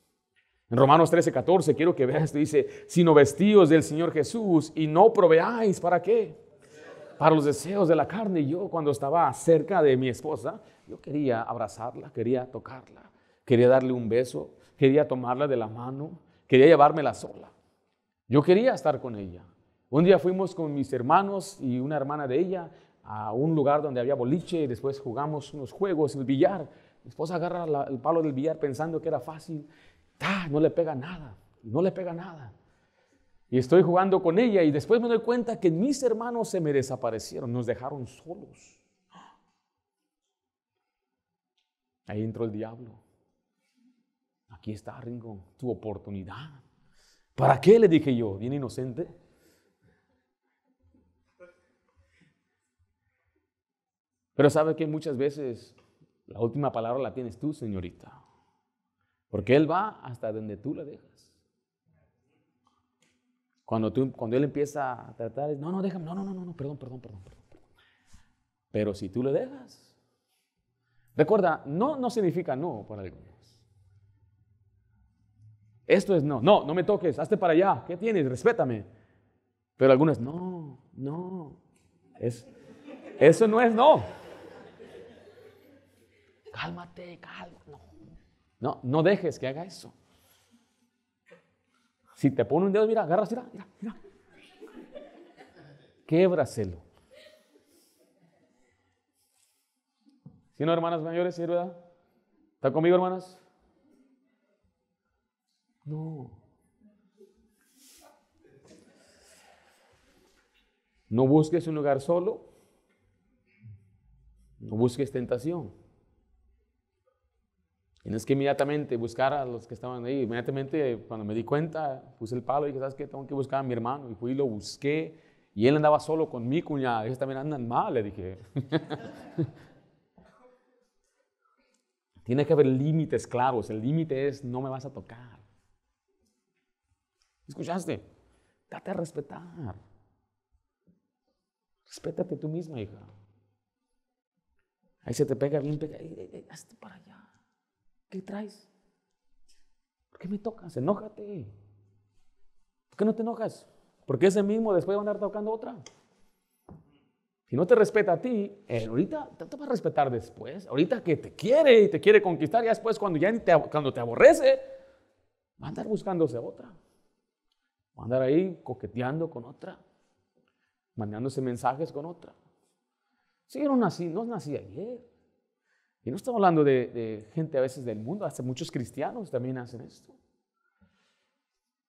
En Romanos 13, 14, quiero que veas, dice, sino vestidos del Señor Jesús y no proveáis, ¿para qué? Para los deseos de la carne. Yo cuando estaba cerca de mi esposa, yo quería abrazarla, quería tocarla, quería darle un beso, quería tomarla de la mano, quería llevármela sola. Yo quería estar con ella. Un día fuimos con mis hermanos y una hermana de ella a un lugar donde había boliche y después jugamos unos juegos, el billar. Mi esposa agarra el palo del billar pensando que era fácil. Ta, No le pega nada, no le pega nada. Y estoy jugando con ella y después me doy cuenta que mis hermanos se me desaparecieron, nos dejaron solos. Ahí entró el diablo. Aquí está, Ringo, tu oportunidad. ¿Para qué? Le dije yo, bien inocente. Pero sabe que muchas veces la última palabra la tienes tú, señorita. Porque Él va hasta donde tú la dejas. Cuando, tú, cuando Él empieza a tratar, no, no, déjame, no, no, no, no, perdón, perdón, perdón, Pero si tú le dejas, recuerda, no, no significa no para alguien. Esto es no, no, no me toques, hazte para allá, ¿qué tienes? Respétame. Pero algunas, no, no, es, eso no es no. Cálmate, cálmate, no. No, dejes que haga eso. Si te pone un dedo, mira, agarras, mira, mira, mira. Québraselo. si no, hermanas mayores, sí, verdad? Está conmigo, hermanas? No. No busques un lugar solo. No busques tentación. Tienes que inmediatamente buscar a los que estaban ahí. Inmediatamente, cuando me di cuenta, puse el palo y dije, ¿sabes qué? Tengo que buscar a mi hermano. Y fui y lo busqué. Y él andaba solo con mi cuñada. Ellos también andan mal, le dije. Tiene que haber límites claros. El límite es no me vas a tocar. ¿Escuchaste? Date a respetar. Respétate tú misma, hija. Ahí se te pega bien, pega. hazte para allá. ¿Qué traes? ¿Por qué me tocas? Enójate. ¿Por qué no te enojas? Porque ese mismo después va a andar tocando otra. Si no te respeta a ti, eh, ahorita te va a respetar después. Ahorita que te quiere y te quiere conquistar, ya después cuando ya te, cuando te aborrece, va a andar buscándose otra andar ahí coqueteando con otra, mandándose mensajes con otra. Sí, yo no nací, no nací ayer. Y no estamos hablando de, gente a veces del mundo, hasta muchos cristianos también hacen esto.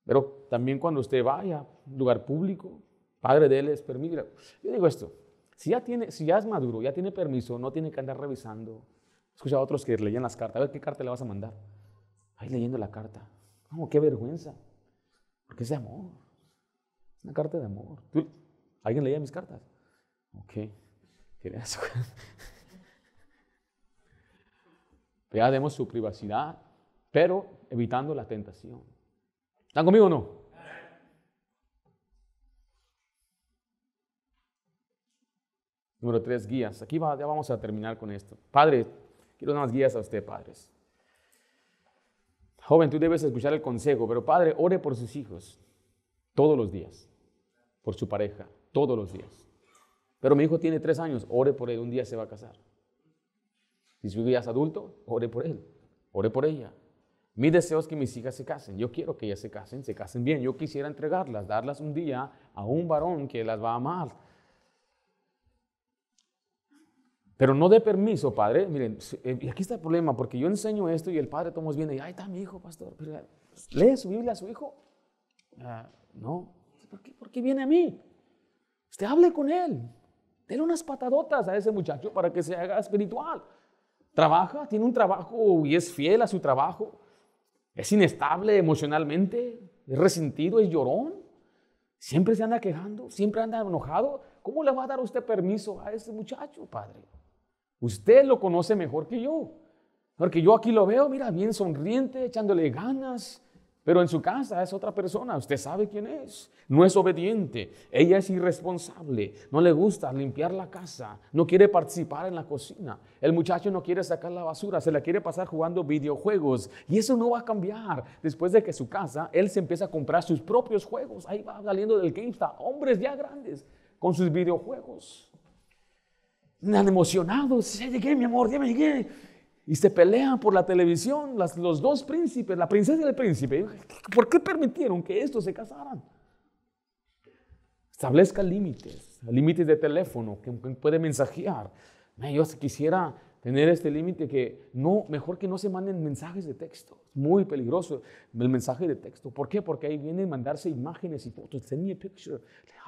Pero también cuando usted vaya a un lugar público, padre de él es permiso. Yo digo esto, si ya, tiene, si ya es maduro, ya tiene permiso, no tiene que andar revisando. Escucha a otros que leían las cartas, a ver qué carta le vas a mandar. Ahí leyendo la carta. Como qué vergüenza. Porque es de amor. Es una carta de amor. ¿Alguien leía mis cartas? Ok. ¿Querías? ya demos su privacidad, pero evitando la tentación. ¿Están conmigo o no? Número tres, guías. Aquí ya vamos a terminar con esto. Padre, quiero dar más guías a usted, padres. Joven, tú debes escuchar el consejo, pero padre, ore por sus hijos todos los días, por su pareja, todos los días. Pero mi hijo tiene tres años, ore por él, un día se va a casar. Si su hijo es adulto, ore por él, ore por ella. Mi deseo es que mis hijas se casen, yo quiero que ellas se casen, se casen bien, yo quisiera entregarlas, darlas un día a un varón que las va a amar, Pero no dé permiso, padre. Miren, eh, y aquí está el problema, porque yo enseño esto y el padre Tomás viene y, ahí está mi hijo, pastor. ¿Lee su Biblia a su hijo? Ah, no. ¿Por qué, ¿Por qué, viene a mí? Usted hable con él. Dele unas patadotas a ese muchacho para que se haga espiritual. Trabaja, tiene un trabajo y es fiel a su trabajo. Es inestable emocionalmente, es resentido, es llorón. Siempre se anda quejando, siempre anda enojado. ¿Cómo le va a dar usted permiso a ese muchacho, padre? Usted lo conoce mejor que yo. Porque yo aquí lo veo, mira, bien sonriente, echándole ganas, pero en su casa es otra persona, usted sabe quién es, no es obediente, ella es irresponsable, no le gusta limpiar la casa, no quiere participar en la cocina, el muchacho no quiere sacar la basura, se la quiere pasar jugando videojuegos y eso no va a cambiar después de que su casa, él se empieza a comprar sus propios juegos, ahí va saliendo del GameStop, hombres ya grandes con sus videojuegos. Están emocionados, ya llegué, mi amor, ya me llegué. Y se pelean por la televisión, los dos príncipes, la princesa y el príncipe. ¿Por qué permitieron que estos se casaran? Establezca límites, límites de teléfono, que puede mensajear. Yo quisiera tener este límite que no, mejor que no se manden mensajes de texto. Es muy peligroso el mensaje de texto. ¿Por qué? Porque ahí vienen mandarse imágenes y fotos. Send me a picture.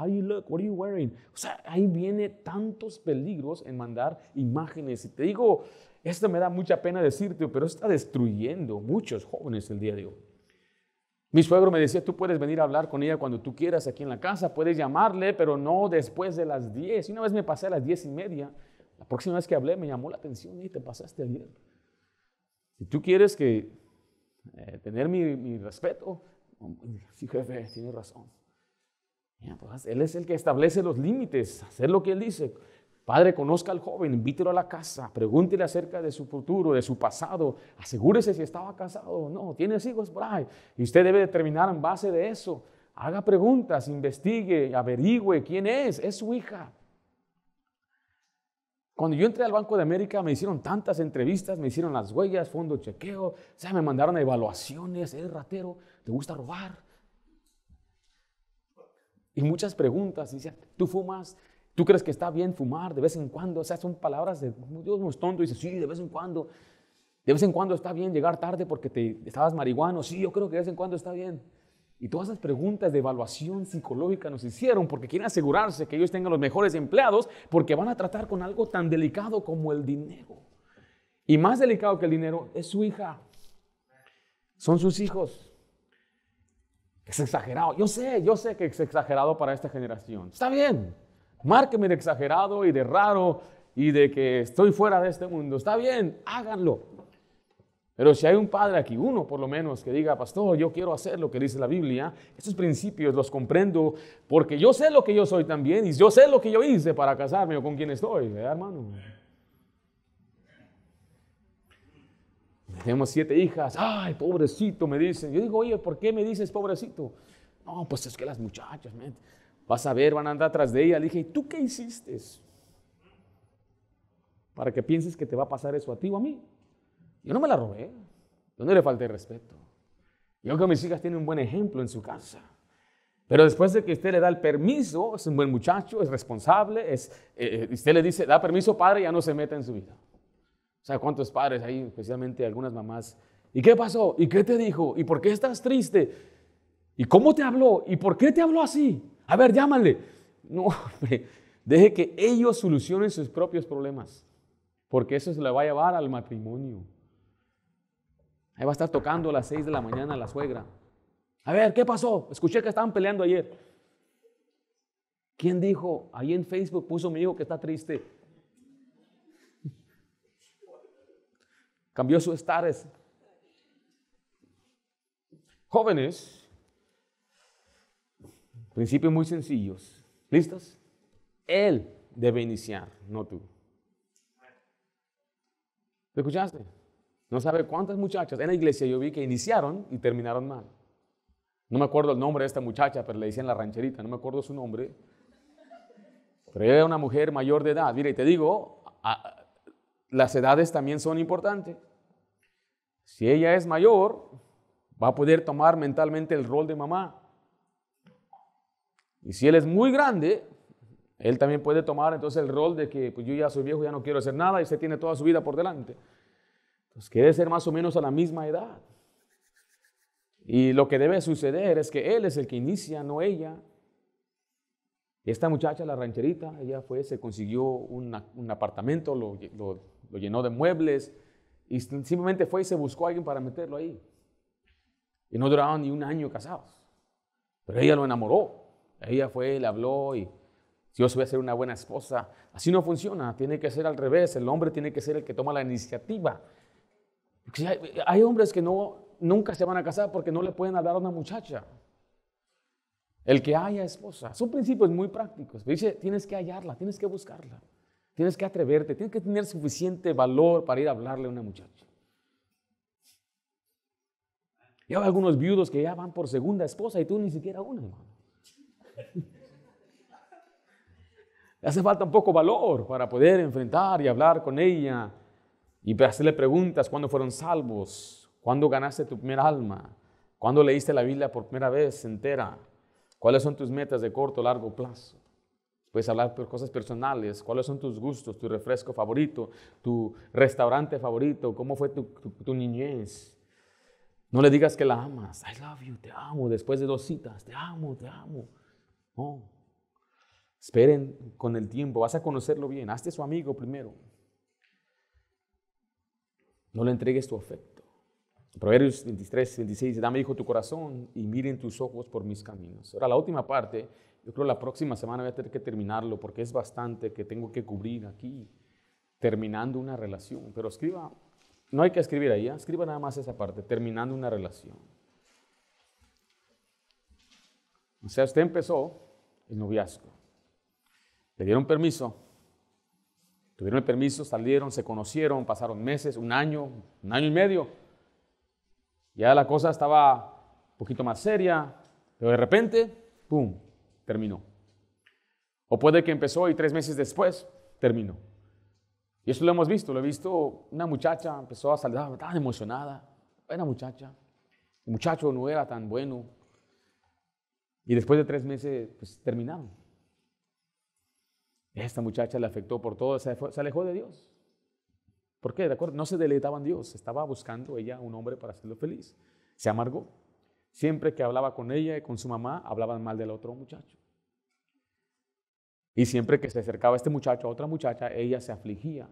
How you look? What are you wearing? O sea, ahí viene tantos peligros en mandar imágenes. Y te digo, esto me da mucha pena decirte, pero está destruyendo muchos jóvenes el día de hoy. Mi suegro me decía, tú puedes venir a hablar con ella cuando tú quieras aquí en la casa, puedes llamarle, pero no después de las 10. Y una vez me pasé a las 10 y media la próxima vez que hablé me llamó la atención y te pasaste ayer. Si tú quieres que eh, tener mi, respeto, sí jefe, tiene razón. Pues, él es el que establece los límites, hacer lo que él dice. Padre, conozca al joven, invítelo a la casa, pregúntele acerca de su futuro, de su pasado, asegúrese si estaba casado o no, tienes hijos, y usted debe determinar en base de eso. Haga preguntas, investigue, averigüe quién es, es su hija. Cuando yo entré al Banco de América me hicieron tantas entrevistas, me hicieron las huellas, fondo chequeo, o sea, me mandaron evaluaciones, eres eh, ratero, te gusta robar. Y muchas preguntas, dice, ¿tú fumas? ¿Tú crees que está bien fumar de vez en cuando? O sea, son palabras de, Dios no es tonto, dice, sí, de vez en cuando. De vez en cuando está bien llegar tarde porque te estabas marihuano, sí, yo creo que de vez en cuando está bien. Y todas esas preguntas de evaluación psicológica nos hicieron porque quieren asegurarse que ellos tengan los mejores empleados porque van a tratar con algo tan delicado como el dinero. Y más delicado que el dinero es su hija. Son sus hijos. Es exagerado. Yo sé, yo sé que es exagerado para esta generación. Está bien. Márqueme de exagerado y de raro y de que estoy fuera de este mundo. Está bien, háganlo. Pero si hay un padre aquí, uno por lo menos, que diga, pastor, yo quiero hacer lo que dice la Biblia, Esos principios los comprendo porque yo sé lo que yo soy también y yo sé lo que yo hice para casarme o con quien estoy, hermano? Tenemos siete hijas, ay, pobrecito, me dicen. Yo digo, oye, ¿por qué me dices pobrecito? No, pues es que las muchachas, vas a ver, van a andar atrás de ella. Le dije, ¿y tú qué hiciste? Para que pienses que te va a pasar eso a ti o a mí. Yo no me la robé. Yo no le falté respeto. Yo creo que mis hijas tienen un buen ejemplo en su casa. Pero después de que usted le da el permiso, es un buen muchacho, es responsable, es, eh, eh, usted le dice, da permiso padre, ya no se meta en su vida. O sea, ¿cuántos padres hay, especialmente algunas mamás? ¿Y qué pasó? ¿Y qué te dijo? ¿Y por qué estás triste? ¿Y cómo te habló? ¿Y por qué te habló así? A ver, llámale. No, hombre, deje que ellos solucionen sus propios problemas, porque eso se le va a llevar al matrimonio. Ahí va a estar tocando a las 6 de la mañana la suegra. A ver, ¿qué pasó? Escuché que estaban peleando ayer. ¿Quién dijo? Ahí en Facebook puso mi hijo que está triste. Cambió su estares. Jóvenes, principios muy sencillos. ¿Listos? Él debe iniciar, no tú. ¿Te escuchaste? No sabe cuántas muchachas en la iglesia yo vi que iniciaron y terminaron mal. No me acuerdo el nombre de esta muchacha, pero le decían la rancherita, no me acuerdo su nombre. Pero era una mujer mayor de edad. Mire, y te digo, las edades también son importantes. Si ella es mayor, va a poder tomar mentalmente el rol de mamá. Y si él es muy grande, él también puede tomar entonces el rol de que pues, yo ya soy viejo, ya no quiero hacer nada y se tiene toda su vida por delante. Pues, quiere ser más o menos a la misma edad. Y lo que debe suceder es que él es el que inicia, no ella. Esta muchacha, la rancherita, ella fue, se consiguió un apartamento, lo, llenó de muebles y simplemente fue y se buscó a alguien para meterlo ahí. Y no duraron ni un año casados. Pero ella lo enamoró. Ella fue, le habló y yo voy a ser una buena esposa. Así no funciona, tiene que ser al revés. El hombre tiene que ser el que toma la iniciativa hay, hombres que no, nunca se van a casar porque no le pueden hablar a una muchacha. El que haya esposa. Son principios muy prácticos. Dice, tienes que hallarla, tienes que buscarla, tienes que atreverte, tienes que tener suficiente valor para ir a hablarle a una muchacha. Y hay algunos viudos que ya van por segunda esposa y tú ni siquiera una, hermano. Le hace falta un poco valor para poder enfrentar y hablar con ella y hacerle preguntas, ¿cuándo fueron salvos? ¿Cuándo ganaste tu primer alma? ¿Cuándo leíste la Biblia por primera vez entera? ¿Cuáles son tus metas de corto o largo plazo? Puedes hablar por cosas personales, cuáles son tus gustos, tu refresco favorito, tu restaurante favorito, cómo fue tu, tu niñez. No le digas que la amas. I love you, te amo. Después de dos citas, te amo, te amo. No. Esperen con el tiempo, vas a conocerlo bien. Hazte su amigo primero. No le entregues tu afecto. Proverbios 23, 26 dame, hijo, tu corazón y miren tus ojos por mis caminos. Ahora, la última parte, yo creo la próxima semana voy a tener que terminarlo porque es bastante que tengo que cubrir aquí, terminando una relación. Pero escriba, no hay que escribir ahí, ¿eh? escriba nada más esa parte, terminando una relación. O sea, usted empezó el noviazgo. Le dieron permiso, Tuvieron el permiso, salieron, se conocieron, pasaron meses, un año, un año y medio. Ya la cosa estaba un poquito más seria, pero de repente, ¡pum!, terminó. O puede que empezó y tres meses después terminó. Y eso lo hemos visto, lo he visto, una muchacha empezó a salir, tan emocionada, buena muchacha, el muchacho no era tan bueno. Y después de tres meses, pues terminaron. Esta muchacha le afectó por todo, se, alejó de Dios. ¿Por qué? ¿De acuerdo? No se deleitaba Dios, estaba buscando ella un hombre para hacerlo feliz. Se amargó. Siempre que hablaba con ella y con su mamá, hablaban mal del otro muchacho. Y siempre que se acercaba este muchacho a otra muchacha, ella se afligía.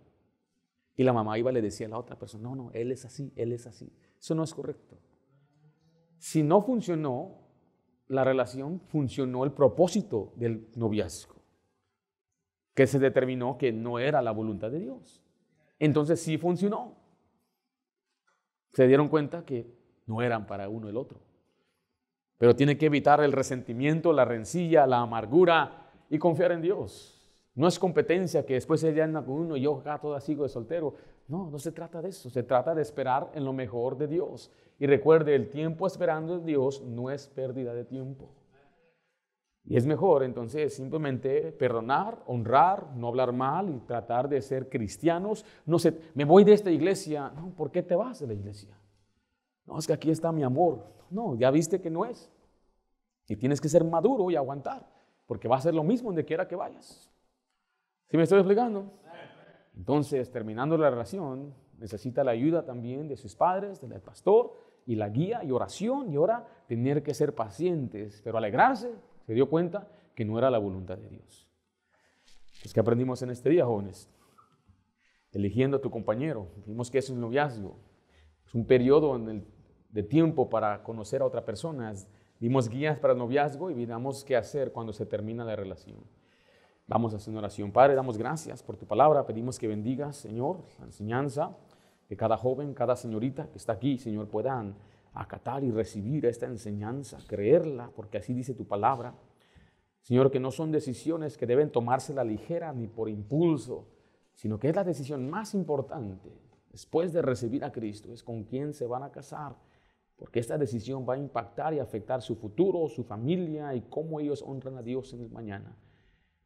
Y la mamá iba y le decía a la otra persona, no, no, él es así, él es así. Eso no es correcto. Si no funcionó la relación, funcionó el propósito del noviazgo que se determinó que no era la voluntad de Dios. Entonces sí funcionó. Se dieron cuenta que no eran para uno el otro. Pero tiene que evitar el resentimiento, la rencilla, la amargura y confiar en Dios. No es competencia que después ella anda con uno y yo gato toda sigo de soltero. No, no se trata de eso. Se trata de esperar en lo mejor de Dios. Y recuerde, el tiempo esperando en Dios no es pérdida de tiempo. Y es mejor entonces simplemente perdonar, honrar, no hablar mal y tratar de ser cristianos. No sé, me voy de esta iglesia. No, ¿por qué te vas de la iglesia? No, es que aquí está mi amor. No, ya viste que no es. Y tienes que ser maduro y aguantar, porque va a ser lo mismo donde quiera que vayas. ¿Sí me estoy explicando? Entonces, terminando la relación, necesita la ayuda también de sus padres, del pastor, y la guía y oración, y ahora tener que ser pacientes, pero alegrarse se dio cuenta que no era la voluntad de Dios. Es pues, que aprendimos en este día, jóvenes? Eligiendo a tu compañero. Vimos que es un noviazgo. Es un periodo de tiempo para conocer a otra persona. Vimos guías para el noviazgo y miramos qué hacer cuando se termina la relación. Vamos a hacer una oración. Padre, damos gracias por tu palabra. Pedimos que bendigas, Señor, la enseñanza, que cada joven, cada señorita que está aquí, Señor, puedan acatar y recibir esta enseñanza, creerla, porque así dice tu palabra. Señor, que no son decisiones que deben tomarse la ligera ni por impulso, sino que es la decisión más importante después de recibir a Cristo, es con quién se van a casar, porque esta decisión va a impactar y afectar su futuro, su familia y cómo ellos honran a Dios en el mañana.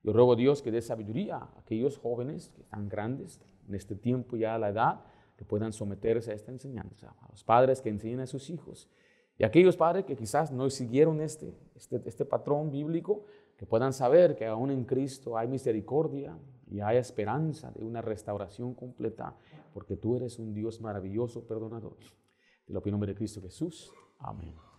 Yo ruego a Dios que dé sabiduría a aquellos jóvenes que están grandes en este tiempo ya a la edad, que puedan someterse a esta enseñanza, a los padres que enseñen a sus hijos. Y aquellos padres que quizás no siguieron este, este, este, patrón bíblico, que puedan saber que aún en Cristo hay misericordia y hay esperanza de una restauración completa, porque tú eres un Dios maravilloso, perdonador. En lo pido nombre de Cristo Jesús. Amén.